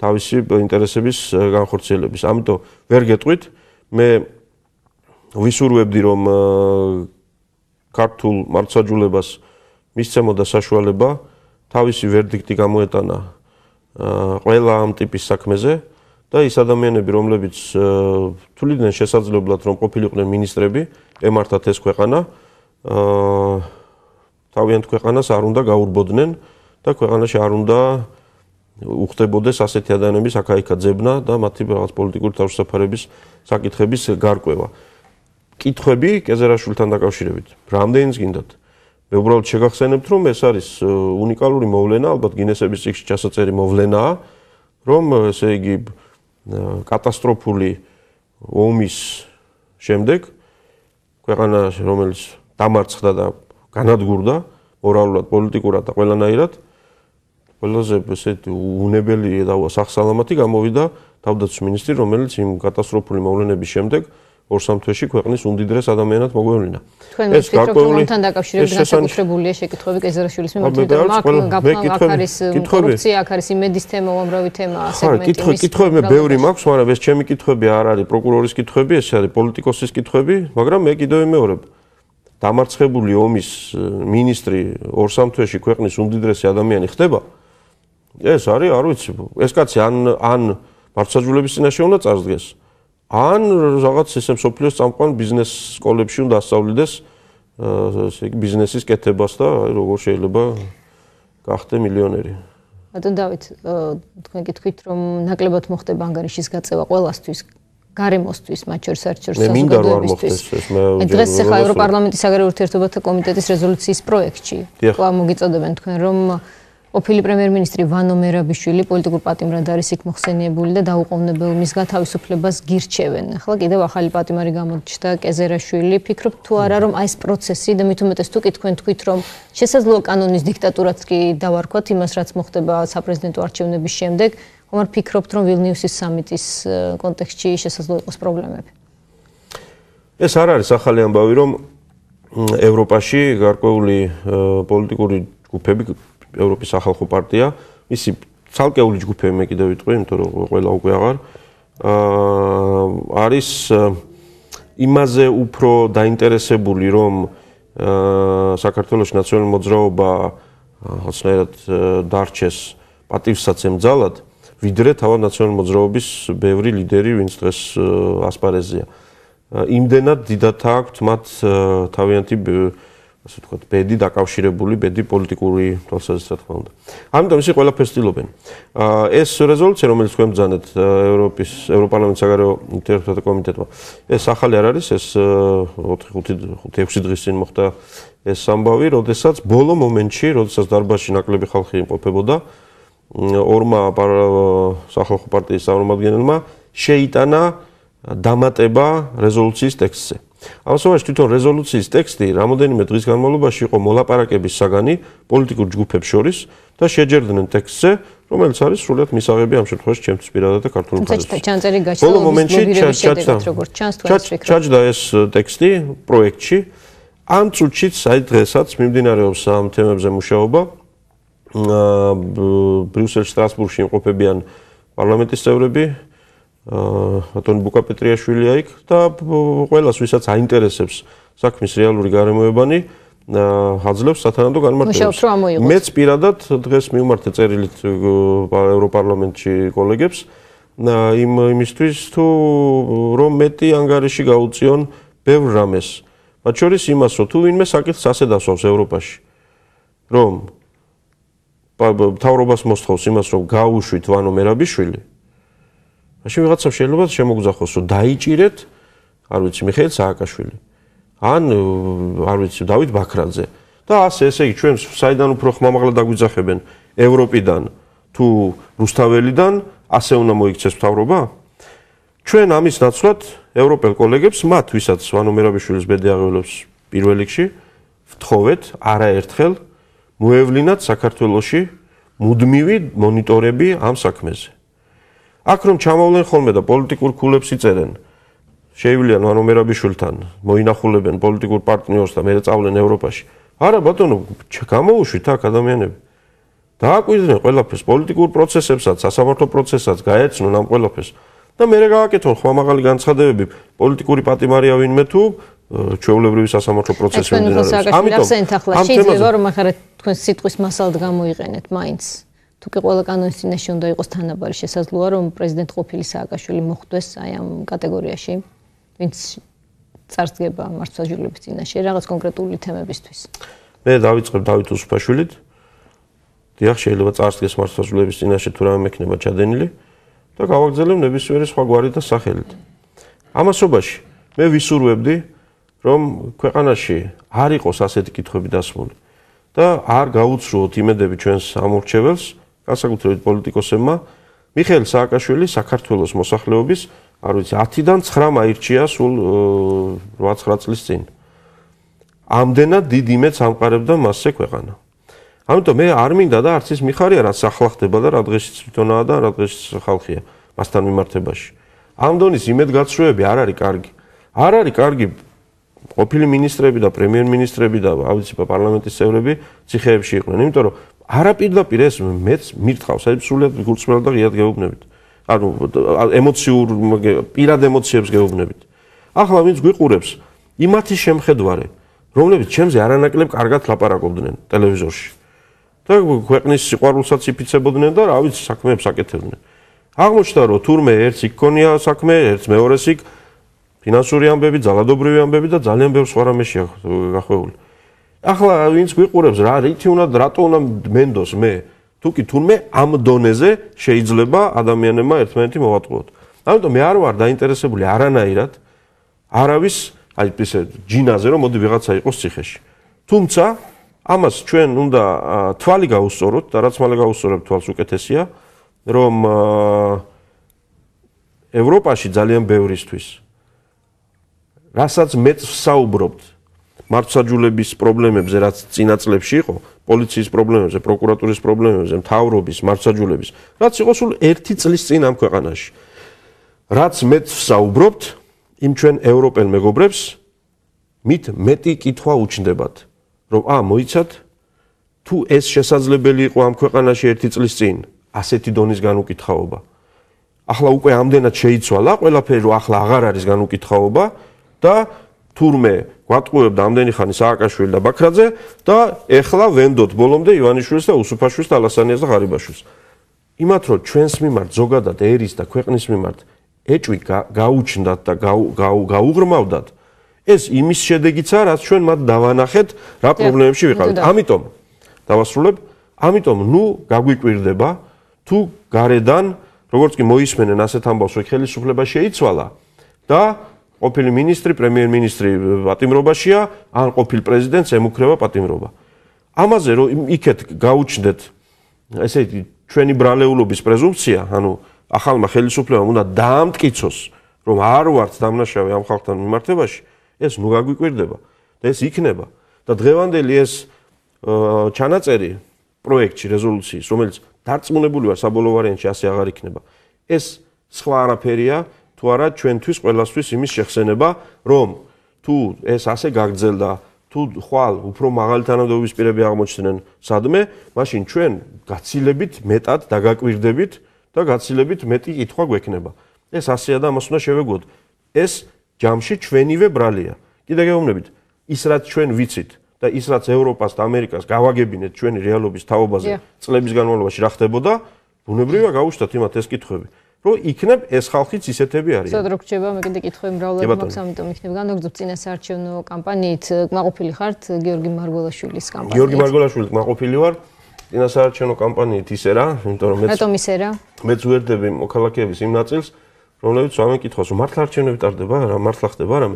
თავისი ინტერესების განხორციელების. ამიტომ ვერ გეტყვით, მე ვისურვებდი რომ ქართულ მარცვაჯულებას მისცემოდა საშუალება თავისი ვერდიქტი გამოეტანა ყველა ამ ტიპის საქმეზე და ის ადამიანები, რომლებიც თulliდნენ შესაძლებლად რომ ყოფილიყვნენ მინისტრები, ემართათ ეს ქვეყანა, აა თავიანთ ქვეყანას არ უნდა გაურბოდნენ და ქვეყანაში არ უნდა აა უხდებოდეს ასეთი ადამიანების აკაიკა ძებნა და მათი რაღაც პოლიტიკური თავშესაფარების საკითხების გარკვევა. კითხები კეზერაშვილთან დაკავშირებით. რამდენიც გინდათ? მე უბრალოდ შეგახსენებთ, რომ ეს არის უნიკალური მოვლენა, ალბათ გინესების წიგნში ჩასაწერი მოვლენაა, რომ ესე იგი კატასტროფული ომის შემდეგ ქვეყანა, რომელიც დამარცხდა და განადგურდა მორალურად, პოლიტიკურად და ყველანაირად, ველოზებ ესეთ უნებელი და სახსალამათი გამოვიდა თავდაცვის მინისტრი, რომელიც იმ კატასტროფული მოვლენების შემდეგ ორ სამ თვეში ქვეყნის უმდიდრეს ადამიანად მოგვევლინა. ეს გარკვეული თან დაკავშირებით განსაკუთრებულია შეკითხვები კეზერაშვილის მიმართ, რომ აქ გაფრთხილება არის კორუფცია, აქ არის იმედის თემა, უამრავი თემაა სეგმენტი. კითხვები, კითხვები მე ბევრი მაქვს, მაგრამ ეს ჩემი კითხვები არ არის პროკურორის კითხვები, ეს არის პოლიტიკოსის კითხვები, მაგრამ მე კიდევ იმეორებ. დამარცხებული ომის მინისტრი ორ სამ თვეში ქვეყნის უმდიდრესი ადამიანი ხდება? ეს არის, არ ვიცი, ეს კაცი ან ან მარცხაძულების წინაშე უნდა წასდგეს. ან რაღაც ესე სოფლიოს სამყარო ბიზნეს სკოლებში უნდა ასწავლდეს ესე იგი ბიზნესის კეთებას და აი როგორ შეიძლება გახდე მილიონერი. ბატონ დავით, თქვენ გითხრით რომ ნაკლებად მოხდება ანგარიშის გაწევა ყოველასთვის გარემოსთვის, მათ შორის არც შორს საზოგადოებისთვის. დღეს ახლა ევროპარლამენტის აგრეთ ურთიერთობათა კომიტეტის რეზოლუციის პროექტში. კვლავ მოგიწოდებენ თქვენ რომ ოფილი პრემიერ-მინისტრი ვანო მერაბიშვილი პოლიტიკურ პატიმრად არის იქ მოხსენიებული და დაუყოვნებელ მის გათავისუფლებას გირჩევენ. ახლა კიდევ ახალი პატიმარი გამოჩნდა კეზერაშვილი. ფიქრობ თუ არა რომ აი ეს პროცესი და მით უმეტეს თუ კითხვენ თქვით რომ შესაძლოა კანონის დიქტატურაც კი დავარქვათ იმას რაც მოხდება საპრეზიდენტო არჩევნების შემდეგ. ხომ არ ფიქრობთ რომ ვილნიუსის სამიტის კონტექსტში შესაძლოა იყოს პრობლემები? ეს არ არის ახალი ამბავი რომ ევროპაში გარკვეული პოლიტიკური ჯგუფები ევროპის სახალხო პარტია, მისი ცალკეული ჯგუფები მე კიდევ ვიტყვი, იმიტომ რომ ყველა უკვე აღარ აა არის იმაზე უფრო დაინტერესებული, რომ აა საქართველოს ნაციონალური მოძრაობა ხოცნერად დარჩეს პატივსაც ემძალათ, ვიდრე თავად ნაციონალური მოძრაობის ბევრი ლიდერი, ვინც დღეს ასპარეზია. იმდენად დიდათ აქვს მათ თავიანთი ასე ვთქვათ, ბედი დაკავშირებული ბედი პოლიტიკური თვალსაზრისით, რა თქმა უნდა. ამიტომ ისე ყველა ფესტილობენ. აა ეს რეზოლუცია, რომელიც ჩვენ ბძანეთ ევროპის ევროპარლამენტის საგარეო ინტერესთა კომიტეტმა, ეს ახალი არ არის, ეს 4-5-6 დღის წინ მოხდა ეს ამბავი, როდესაც ბოლო მომენტში, როდესაც დარბაზში ნაკლები ხალხი იმყოფებოდა, ორმა სახალხო პარტიის წარმომადგენელმა შეიტანა დამატება რეზოლუციის ტექსტზე. ამ შემთხვევაში თვითონ რეზოლუციის ტექსტი რამოდენიმე დღის განმავლობაში იყო მოლაპარაკების საგანი პოლიტიკურ ჯგუფებს შორის და შეჯერდნენ ტექსტზე, რომელიც არის სრულიად მისაღები ამ შემთხვევაში ჩემთვის პირადად და ქართულ მხარეს. თუმცა ჩანწერი გაჩერდა მომენტში შეჯერდა როგორც ჩანს თუ არ ფიქრობთ. ჩაჯდა ეს ტექსტი პროექტში. ამ წუთშიც აი დღესაც მიმდინარეობს ამ თემებზე მუშაობა. ბრიუსელში, სტრასბურგში იმყოფებიან პარლამენტის წევრები, ბატონ ბუკაპეტრიაშვილი აიქ და ყველას ვისაც აინტერესებს საქმის რეალური გარემოებანი აძლევს სათანადო განმარტებას. მეც პირადად დღეს მივმართე წერილით ევროპარლამენტში კოლეგებს იმ იმისთვის თუ რომ მეტი ანგარიში გაუწიონ ბევრ რამეს. მათ შორის იმასო თუ ვინმე საკითხს ასე დასვავს ევროპაში რომ თავრობას მოსთხოვს იმას რომ გაუშვით ვანო მერაბიშვილი მაშინ ვიღაცამ შეიძლება შემოგძახოს რომ დაიჭირეთ არ ვიცი მიხეილ სააკაშვილი ან არ ვიცი დავით ბაქრაძე და ასე ესე იგი ჩვენ საიდან უფრო ხმამაღლა დაგვიძახებენ ევროპიდან თუ რუსთაველიდან ასე უნდა მოიქცეს მთავრობა ჩვენ ამის ნაცვლად ევროპელ კოლეგებს მათ ვისაც ვანო მერაბიშვილის ბედი აღელებს პირველ რიგში ვთხოვეთ არაერთხელ მოევლინათ საქართველოში მუდმივი მონიტორები ამ საქმეზე აქ რომ ჩამოვლენ ხოლმე და პოლიტიკურ ქულებს იწერენ შეივლიან ანუ მერაბიშვილთან მოინახულებენ პოლიტიკურ პარტნიორს და მე დაწავლენ ევროპაში არა ბატონო გამოუშვით აქ ადამიანები დააკვირდნენ ყველაფერს პოლიტიკურ პროცესებსაც სასამართლო პროცესსაც გაეცნონ ამ ყველაფერს და მე რეგავაკეთონ ხო მაღალი განცხადებები პოლიტიკური პატიმარია ვინმე თუ ჩვეულებრივი სასამართლო პროცესები ამიტომ ამ თემაზე შეიძლება რომ ახლა თქვენ სიტყვის მასალად გამოიყენეთ მაინც თუკი ყველა კანონის წინაშე უნდა იყოს თანაბარი, შესაძლოა რომ პრეზიდენტ ყოფილი სააკაშვილი მოხვდეს აი ამ კატეგორიაში, ვინც წარსდგება მართლმსაჯულების წინაშე რაღაც კონკრეტული თემებისთვის. მე დავიწყებ დავით უსფაშვილით. დიახ, შეიძლება წარსდგეს მართლმსაჯულების წინაშე თუ რა მექნება ჩადენილი და გავაგზავნებ ნებისმიერ სხვა გვარი და სახელით. ამასობაში მე ვისურვებდი რომ ქვეყანაში არ იყოს ასეთი კითხვები დასმული და არ გაუცროთ იმედები ჩვენს ამურჩეველს განსაკუთრებით პოლიტიკოსებმა მიხეილ სააკაშვილი საქართველოს მოსახლეობის არ ვიცი 10-დან 9 აირჩია სულ 8-9 წლის წინ. ამდენად დიდ იმედს ამყარებდა მასზე ქვეყანა. ამიტომ მე არ მინდა და არც ის მიხარია რა სახლახდება და რა დღეს თვითონაა და რა დღეს ხალხია მასთან მიმართებაში. ამ დონის იმედგაცრუებები არ არის კარგი. არ არის კარგი ყოფილი მინისტრები და პრემიერ-მინისტრები და აუცილებლად პარლამენტის წევრები ციხეებში იყვნენ, იმიტომ რომ არა პირდაპირ ეს მეც მირთხავს აი სულად გულწრფელად და ღიად გეუბნებით ანუ ემოციურ პირად ემოციებს გეუბნებით ახლა ვინც გვიყურებს იმათი შემხედვარე რომლებიც ჩემზე არანაკლებ კარგად ლაპარაკობდნენ ტელევიზორში და ქვეყნის სიყვარულსაც იფიცებოდნენ და რა ვიცი საქმეებს აკეთებდნენ აღმოჩნდა რომ თურმე ერთს იქ ქონია საქმე ერთს მეორეს იქ ფინანსური ამბები ძალადობრივი ამბები და ძალიან ბევრი სხვა რამეში ახ გახვეული ახლა ვინც გვიყურებს რა რითი უნდა რატო უნდა მენდოს მე თუკი თურმე ამ დონეზე შეიძლება ადამიანებმა ერთმანეთი მოვატყუოთ ამიტომ მე არ ვარ დაინტერესებული არანაირად არავის აი ესე ჯინაზე რომ მოდი ვიღაცა იყოს ციხეში თუმცა ამას ჩვენ უნდა თვალი გაუსწოროთ და რაც მალე გაუსწორებთ თვალს უკეთესია რომ ევროპაში ძალიან ბევრისთვის რასაც მეც ვსაუბრობთ მარცხაჯულების პრობლემებზე რაც წინა წლებში იყო პოლიციის პრობლემებზე პროკურატურის პრობლემებზე მთავრობის მარცხაჯულების რაც იყო სულ 1 წლის წინ ამ ქვეყანაში რაც მეც საუბრობთ იმ ჩვენ ევროპელ მეგობრებს მით მეტი კითხვა უჩნდებათ რომ ა მოიცათ თუ ეს შესაძლებელი იყო ამ ქვეყანაში 1 წლის წინ ასეთი დონის განუკითხაობა ახლა უკვე ამდენად შეიცვალა ყველაფერი რომ ახლა აღარ არის განუკითხაობა და თურმე გვატყუებ დამდენი ხანი სააკაშვილი და ბაქრაძე და ეხლა ვენდოთ ბოლომდე ივანიშვილს და უსუფაშვილს და ალასანიას და ღარიბაშვილს. იმათ რომ ჩვენს მიმართ ზოგადად ერის და ქვეყნის მიმართ ეჭვი გაუჩნდათ და გაუღრმავდათ ეს იმის შედეგიც არის, ჩვენ მათ დავანახეთ რა პრობლემებში ვიყავით. ამიტომ დავასრულებ, ამიტომ ნუ გაგვიკვირდება თუ გარედან როგორც კი მოისმენენ ასეთ ამბავს, რომ ხელისუფლება შეიცვალა და ყოფილი მინისტრი, პრემიერ-მინისტრი პატიმრობაშია, ან ყოფილი პრეზიდენტს ემუქრება პატიმრობა. ამაზე რომ იქეთ გაუჩნდეთ ესე იგი ჩვენი ბრალეულობის პრეზუმფცია, ანუ ახალმა ხელისუფლებამ უნდა დაამტკიცოს, რომ არ ვართ დამნაშავე ამ ხალხთან მიმართებაში, ეს ნუ გაგვიკვირდება და ეს იქნება. და დღევანდელი ეს ჩანაწერი პროექტში რეზოლუციის, რომელიც დარწმუნებული ვარ საბოლოო ვარიანტში ასე აღარ იქნება. ეს სხვა არაფერია, თუ არა ჩვენთვის ყველასთვის იმის შეხსენება, რომ თუ ეს ასე გაგრძელდა, თუ ხვალ უფრო მაღალი თანამდებობის პირები აღმოჩნდნენ სადმე, მაშინ ჩვენ გაცილებით მეტად დაგაკვირდებით და გაცილებით მეტი კითხვა გვექნება. ეს ასეა და ამას უნდა შევეგუოთ. ეს ჯამში ჩვენივე ბრალია. კიდე გეუბნებით, ის რაც ჩვენ ვიცით და ის რაც ევროპას და ამერიკას გავაგებინეთ ჩვენი რეალობის თაობაზე წლების განმავლობაში რა ხდებოდა, ბუნებრივია გავუშვათ იმათ ეს კითხვები. რომ იქნებ ეს ხალხიც ისეთები არიან. სად რო გჭირდება მეკიდე კითხვები მრავლად მომსამიტომ იქნება განაგზობ წინასაარჩევნო კამპანიით კმაყოფილი ხართ გიორგი მარგოლაშვილის კამპანიით. გიორგი მარგოლაშვილი კმაყოფილი ვარ წინასაარჩევნო კამპანიით ისე რა, იმიტომ რომ მე რატომ ისე რა? მე ზუერდები მოქალაქეების იმ ნაწილს რომლებიც სამე კითხავს რომ მართლა არჩევნები ტარდება რა, მართლა ხდება რა,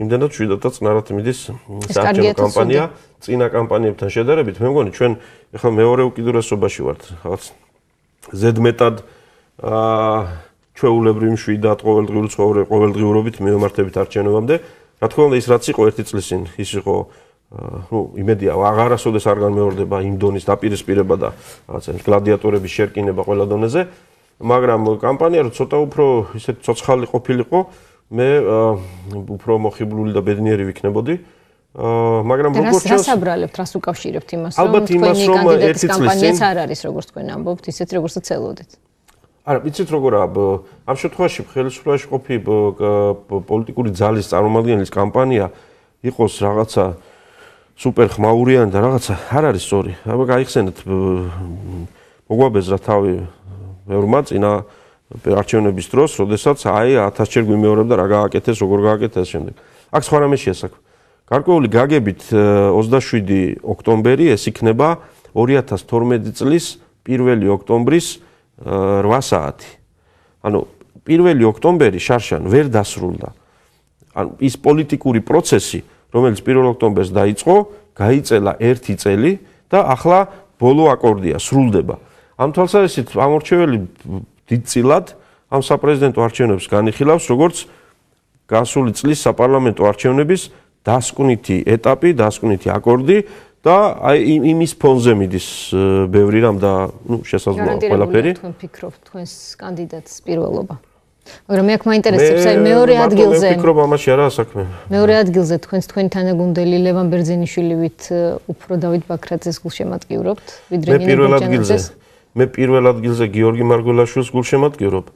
იმდანაც შვიდათა წნარად მიდის საარჩევნო კამპანია წინა კამპანიებთან შედარებით მე მგონი ჩვენ ეხლა მეორე უკიდურესობაში ვართ რაღაც ზედმეტად აა ჩვეულებრივ მშვიდად ყოველდღიურ ცხოვრებაში, ყოველდღიურობით მიმართებით არჩენობამდე. რა თქმა უნდა, ის რაც იყო ერთი წლის წინ, ის იყო აა ნუ იმედია, აღარასოდეს არ განმეორდება იმ დონის დაპირისპირება და რაღაცა გლადიატორების შერკინება ყველა დონეზე, მაგრამ კამპანია რო ცოტა უფრო ისე ცოცხალი ყოფილიყო, მე უფრო მოხიბლული და ბედნიერი ვიქნებოდი. აა მაგრამ როგორც ჩვენ დასაბრალებთ, რას უკავშირებთ იმას, რომ თქვენი კანდიდატის კამპანიაც არ არის როგორც თქვენ ამბობთ, ისეთ როგორც ცელოდეთ. არა, ვიცით როგორ ამ შემთხვევაში ხელისუფლებაში ყოფი პოლიტიკური ძალის წარმომადგენლის კამპანია იყოს რაღაცა супер хмауриан და რაღაცა არ არის სწორი. აბა გაიხსენეთ მოგვაბეზრა თავი ბევრმა წინა არჩევნების დროს, როდესაც აი 1000 ჯერ გვიმეორებდა რა გააკეთეს, როგორ გააკეთეს შემდეგ. აქ სხვა რამეშია საქმე. გარკვეული გაგებით 27 ოქტომბერი ეს იქნება 2012 წლის 1 ოქტომბრის 8 საათი. ანუ 1 ოქტომბერი შარშან ვერ დასრულდა. ანუ ის პოლიტიკური პროცესი, რომელიც 1 ოქტომბერს დაიწყო, გაიწელა 1 წელი და ახლა ბოლო აკორდია სრულდება. ამ თვალსაზრისით ამორჩეველი დიდწილად ამ საპრეზიდენტო არჩევნებს განიხილავს, როგორც გასული წლის საპარლამენტო არჩევნების დასკვნითი ეტაპი, დასკვნითი აკორდი, და აი იმის ფონზე მიდის ბევრი რამ და ნუ შესაძლოა ყველაფერი. თქვენ ფიქრობთ თქვენს კანდიდატს პირველობა? მაგრამ მე აქ მაინტერესებს აი მეორე ადგილზე. მე ფიქრობ ამაში არაა საქმე. მეორე ადგილზე თქვენს თქვენი თანაგუნდელი ლევან ბერძენიშვილივით უფრო დავით ბაქრაძეს გულშემატკივრობთ ვიდრე მინა. მე პირველ ადგილზე. მე პირველ ადგილზე გიორგი მარგველაშვილს გულშემატკივრობ.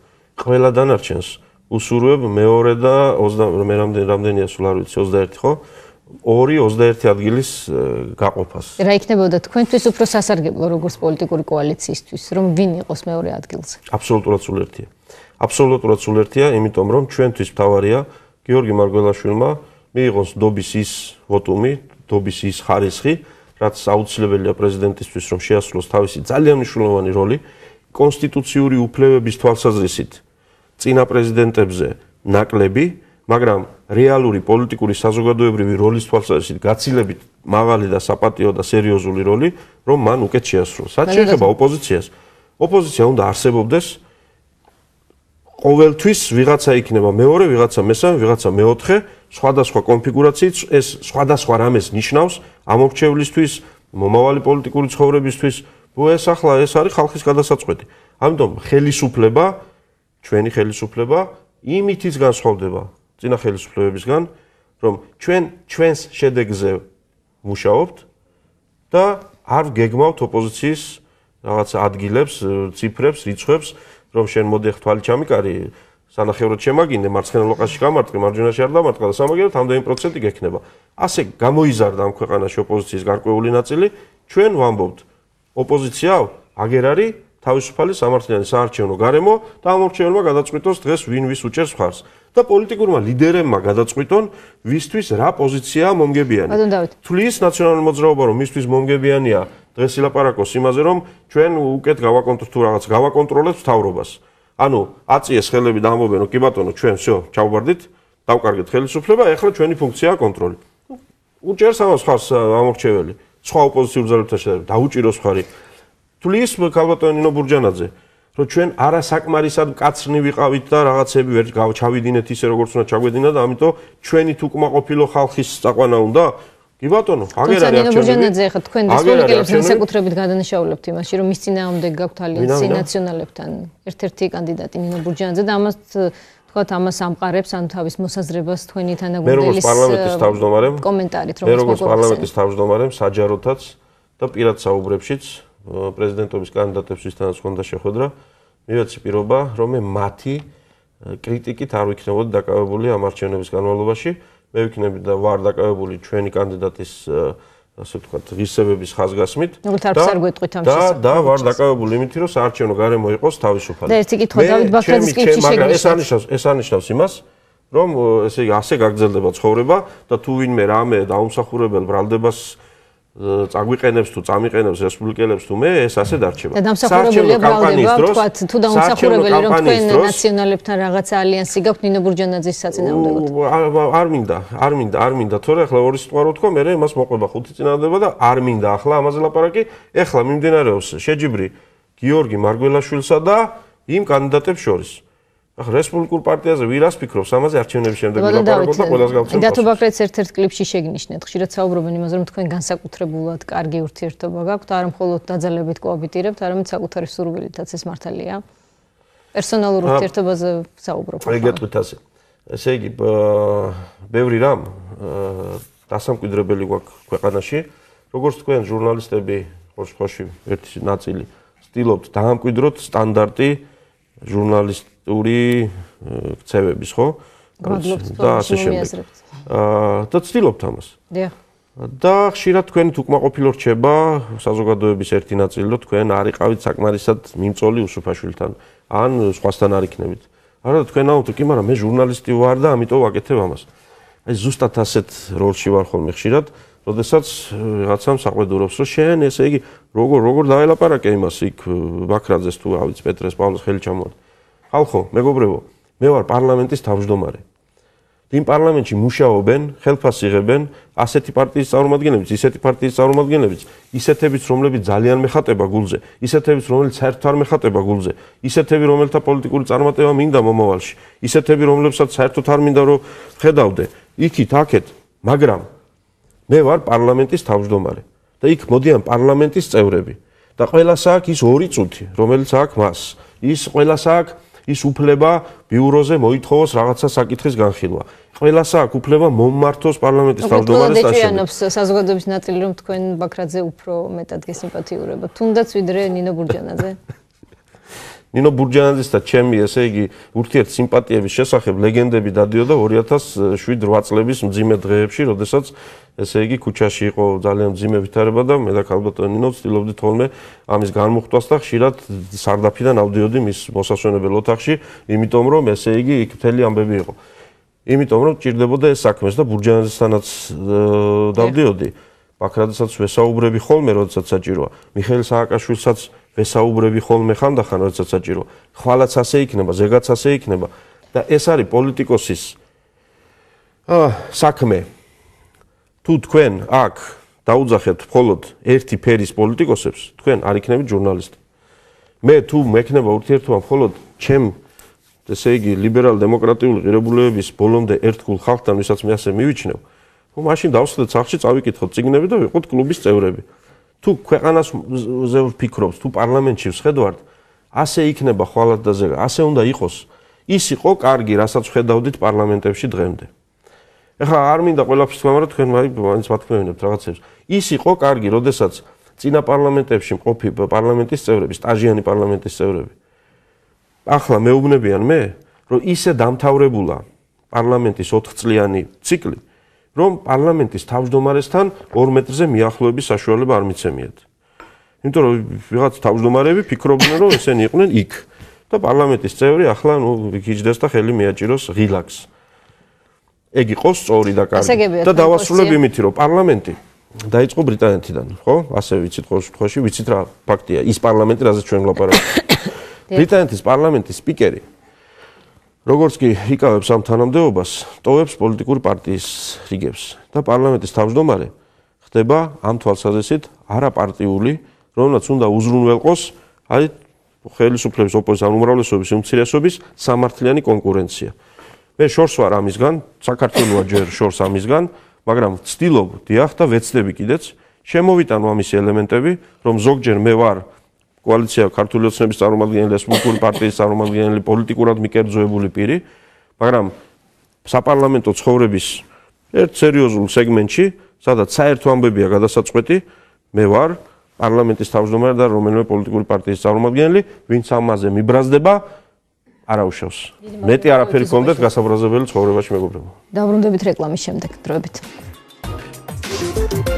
ყველა დანარჩენს უსურვებ მეორე და 20 მე რამდენი რამდენია სულ არ ვიცი 21 ხო? 2-21 ადგილის გაყოფას. რა იქნებოდა თქვენთვის უფრო სასარგებლო როგორც პოლიტიკური კოალიციისთვის, რომ ვინ იყოს მეორე ადგილზე? აბსოლუტურად სულ ერთია. აბსოლუტურად სულ ერთია, იმიტომ რომ ჩვენთვის მთავარია გიორგი მარგველაშვილმა მიიღოს დობის ის ვოტუმი, დობის ის ხარისხი, რაც აუცილებელია პრეზიდენტისთვის, რომ შეასრულოს თავისი ძალიან მნიშვნელოვანი როლი კონსტიტუციური უფლებების თვალსაზრისით. წინა პრეზიდენტებზე ნაკლები, მაგრამ რეალური პოლიტიკური საზოგადოებრივი როლის თვალსაზრისით გაცილებით მაღალი და საპატიო და სერიოზული როლი, რომ მან უკეთ შეასრულა. საჭირო ხება ოპოზიციას. ოპოზიცია უნდა არსებობდეს ყოველთვის ვიღაცა იქნება მეორე, ვიღაცა მესამე, ვიღაცა მეოთხე, სხვადასხვა კონფიგურაციით ეს სხვადასხვა რამეს ნიშნავს ამორჩევლისთვის, მომავალი პოლიტიკური ცხოვრებისთვის. ნუ ეს ახლა ეს არის ხალხის გადასაწყვეტი. ამიტომ ხელისუფლება, ჩვენი ხელისუფლება იმითის განსხვავდება, ძინა ხელისუფლებებისგან რომ ჩვენ ჩვენს შედეგზე მუშაობთ და არ გეგმავთ ოპოზიციის რაღაც ადგილებს, ციფრებს, რიცხვებს, რომ შენ მოდი ხვალი ჩამიკარი, სანახევროდ შემაგინე, მარცხენა ლოყაში გამარტყი, მარჯვენაში არ დამარტყა და სამაგერად ამდენი პროცენტი გექნება. ასე გამოიზარდა ამ ქვეყანაში ოპოზიციის გარკვეული ნაწილი, ჩვენ ვამბობთ ოპოზიციაო აგერ არის თავისუფალი სამართლიანი საარჩევნო გარემო და ამორჩეულმა გადაწყვიტოს დღეს ვინ ვის უჭერს მხარს და პოლიტიკურმა ლიდერებმა გადაწყვიტონ ვისთვის რა პოზიციაა მომგებიანი. ბატონ დავით. თulis ნაციონალური მოძრაობა რომ მისთვის მომგებიანია დღეს ილაპარაკოს იმაზე რომ ჩვენ უკეთ გავაკონტროლოთ თუ რაღაც გავაკონტროლოთ თავრობას. ანუ აწიეს ხელები და ამბობენ რომ კი ბატონო ჩვენ всё ჩავბარდით, დავკარგეთ ხელისუფლება, ეხლა ჩვენი ფუნქციაა კონტროლი. უჭერს ამას მხარს ამორჩეველი. სხვა ოპოზიციურ ძალებთან შედარებით დაუჭიროს მხარი ვთვლის ქალბატონინო ბურჯანაძე რომ ჩვენ არასაკმარისად მკაცრნი ვიყავით და რაღაცები ვერ ჩავიდინეთ ისე როგორც უნდა ჩაგვედინა და ამიტომ ჩვენი თუ კმაყოფილო ხალხის წაყვანა უნდა კი ბატონო აგერ არის ჩვენი ბურჯანაძე ხა თქვენ რესპუბლიკელებს განსაკუთრებით გადანაშაულებთ იმაში რომ მის ძინაამდე გაქვთ ალიანსი ნაციონალებთან ერთ-ერთი კანდიდატი ნინო ბურჯანაძე და ამას ვთქვათ ამას ამყარებს ან თავის მოსაზრებას თქვენი თანაგუნდელის მე როგორც პარლამენტის თავმჯდომარემ კომენტარით როგორც მოგვაქვს მე როგორც პარლამენტის თავმჯდომარემ საჯაროთაც და პირად საუბრებშიც პრეზიდენტობის კანდიდატებს ვისთანაც ხონდა შეხვედრა, მივეცი პირობა, რომ მე მათი კრიტიკით არ ვიქნებოდი დაკავებული ამ არჩევნების განმავლობაში. მე ვიქნები და ვარ დაკავებული ჩვენი კანდიდატის ასე ვთქვათ, ღირსებების ხაზგასმით და და და ვარ დაკავებული იმით, რომ საარჩევნო გარემო იყოს თავისუფალი. და ეს იგი თო დავით ბახაძის კითხვის შემდეგ. მაგრამ ეს ანიშნავს, ეს ანიშნავს იმას, რომ ესე იგი ასე გაგრძელდება ცხოვრება და თუ ვინმე რამე დაუმსახურებელ ბრალდებას წაგვიყენებს თუ წამიყენებს რესპუბლიკელებს თუ მე ეს ასე დარჩება. და დამსახურებელია კამპანიის დროს თქვა თუ დამსახურებელი რომ თქვენ ნაციონალებთან რაღაცა ალიანსი გაქვთ ნინო ბურჯანაძის საწინააღმდეგოდ. არ მინდა, არ მინდა, არ მინდა, თორე ახლა ორი სიტყვა რო თქვა, მე მას მოყვება ხუთი წინააღმდეგობა და არ მინდა ახლა ამაზე ლაპარაკი. ახლა მიმდინარეობს შეჯიბრი გიორგი მარგველაშვილსა და იმ კანდიდატებს შორის. ახლა რესპუბლიკურ პარტიაზე ვირას ფიქრობს ამაზე არჩევნების შემდეგ გადაპარაგოთ და ყველას გავწერთ. და თუ ბაკრეც ერთ-ერთ კლიპში შეგნიშნეთ, ხშირად საუბრობენ იმაზე, რომ თქვენ განსაკუთრებულად კარგი ურთიერთობა გაქვთ, არა მხოლოდ დაძალებით კოაბიტირებთ, არამედ საკუთარი სურვილითაც ეს მართალია. პერსონალურ ურთიერთობაზე საუბრობთ. ეგეთქვით ასე. ესე იგი, ბევრი რამ დასამკვიდრებელი გვაქვს ქვეყანაში, როგორც თქვენ ჟურნალისტები, ყოველ შემთხვევაში ერთი ნაწილი, ვცდილობთ დაამკვიდროთ სტანდარტები ჟურნალისტური ქცევების, ხო? და ასე შემდეგ. აა და ცდილობთ ამას. დიახ. და ხშირად თქვენ თუკმაყოფილო რჩება საზოგადოების ერთი ნაწილი რომ თქვენ არიყავით საკმარისად მიმწოლი უსუფაშვილთან ან სხვასთან არ იქნებით. არა თქვენაო თუ კი მაგრამ მე ჟურნალისტი ვარ და ამიტომ ვაკეთებ ამას. აი ზუსტად ასეთ როლში ვარ ხოლმე ხშირად. აა როდესაც э, რაღაცამ საყვედურობს რომ შენ ესე იგი როგორ როგორ დაელაპარაკე იმას იქ э, ბაქრაძეს თუ ავიც პეტრეს პავლეს ხელი ჩამოთ ხალხო მეგობრებო მე ვარ პარლამენტის თავმჯდომარე იმ პარლამენტში მუშაობენ ხელფას იღებენ ასეთი პარტიის წარმომადგენლებიც ისეთი პარტიის წარმომადგენლებიც ისეთებიც რომლებიც ძალიან მეხატება გულზე ისეთებიც რომელიც საერთოდ არ მეხატება გულზე ისეთები რომელთა პოლიტიკური წარმატება მინდა მომავალში ისეთები რომლებსაც საერთოდ არ მინდა რომ ხედავდე იქით აქეთ მაგრამ მე ვარ პარლამენტის თავმჯდომარე და იქ მოდიან პარლამენტის წევრები და ყოველას აქვს ის ორი წუთი რომელიც აქვს მას ის ყოველას აქვს ის უფლება ბიუროზე მოითხოვოს რაღაცა საკითხის განხილვა ყოველას აქვს უფლება მომმართოს პარლამენტის თავმჯდომარეს და ასე საზოგადოების ნაწილი რომ თქვენ ბაქრაძე უფრო მეტად გესიმპათიურებათ თუნდაც ვიდრე ნინო ბურჯანაძე ნინო ბურჯანაძის და ჩემი ესე იგი ურთიერთ სიმპათიების შესახებ ლეგენდები დადიოდა 2007-8 წლების მძიმე დღეებში, როდესაც ესე იგი ქუჩაში იყო ძალიან მძიმე ვითარება და მე და ალბათ ნინო ვცდილობდი თოლმე ამის განმოხტვას და ხშირად სარდაფიდან ავდიოდი მის მოსასვენებელ ოთახში, იმიტომ რომ ესე იგი იქ მთელი ამბები იყო. იმიტომ რომ ჭირდებოდა ეს საქმეს და ბურჯანაძესთანაც დავდიოდი. ბაქრაძესაც ვესაუბრები ხოლმე, როდესაც საჭიროა. მიხეილ სააკაშვილსაც ვესაუბრები ხოლმე ხანდახან, როდესაც საჭირო. ხვალაც ასე იქნება, ზეგაც ასე იქნება და ეს არის პოლიტიკოსის ა საქმე. თუ თქვენ აქ დაუძახეთ მხოლოდ ერთი ფერის პოლიტიკოსებს, თქვენ არ იქნებით ჟურნალისტი. მე თუ მექნება ურთიერთობა მხოლოდ ჩემ ესე იგი ლიბერალ-დემოკრატიული ღირებულების ბოლომდე ერთგულ ხალხთან, ვისაც მე ასე მივიჩნევ, ხო მაშინ დავსვით სახლში, წავიკითხოთ ციგნები და ვიყოთ კლუბის წევრები. თუ ქვეყანას ვფიქრობთ, თუ პარლამენტში შეხედავთ, ასე იქნება ხვალადაზე, ასე უნდა იყოს. ის იყო კარგი, რასაც შეხედავდით პარლამენტებში დღემდე. ეხლა არ მინდა ყველაფერს თქვენმა თქვენ მაინც მათქმევინებთ რაღაცებს. ის იყო კარგი, როდესაც ძინა პარლამენტებში მყოფი პარლამენტის წევრები, სტაჟიანი პარლამენტის წევრები. ახლა მეუბნებიან მე, რომ ისე დამთავრებულა პარლამენტის 4 წლიანი ციკლი, რომ პარლამენტის თავმჯდომარესთან 2 მეტრზე მიახლოების საშუალება არ მიცემიათ. იმიტომ რომ ვიღაც თავმჯდომარეები ფიქრობდნენ, რომ ესენი იყვნენ იქ და პარლამენტის წევრი ახლა ნუ გიჯდეს და ხელი მიაჭიროს ღილაკს. ეგ იყო სწორი და კარგი და დავასრულებ იმით, რომ პარლამენტი დაიწყო ბრიტანეთიდან, ხო? ასე ვიცით ყოველ შემთხვევაში, ვიცით რა ფაქტია, ის პარლამენტი, რაზეც ჩვენ ვლაპარაკობთ. ბრიტანეთის პარლამენტის სპიკერი როგორც კი იკავებს ამ თანამდებობას, ტოვებს პოლიტიკური პარტიის რიგებს და პარლამენტის თავმჯდომარე ხდება ამ თვალსაზრისით არაპარტიული, რომელიც უნდა უზრუნველყოს აი ხელისუფლების ოპოზიციის უმრავლესობის უმცირესობის სამართლიანი კონკურენცია. მე შორს ვარ ამისგან, საქართველოა ჯერ შორს ამისგან, მაგრამ ვცდილობ დიახ და ვეცდები კიდეც შემოვიტანო ამის ელემენტები, რომ ზოგჯერ მე ვარ კოალიცია ქართული ოცნების წარმომადგენელი და სპორტული პარტიის წარმომადგენელი პოლიტიკურად მიკერძოებული პირი, მაგრამ საპარლამენტო ცხოვრების ერთ სერიოზულ სეგმენტში, სადაც საერთო ამბებია გადასაწყვეტი, მე ვარ პარლამენტის თავმჯდომარე და რომელიმე პოლიტიკური პარტიის წარმომადგენელი, ვინც ამაზე მიბრაზდება არაუშავს. მეტი არაფერი გქონდათ გასაბრაზებელი ცხოვრებაში მეგობრებო. დაბრუნდებით რეკლამის შემდეგ დროებით. Thank you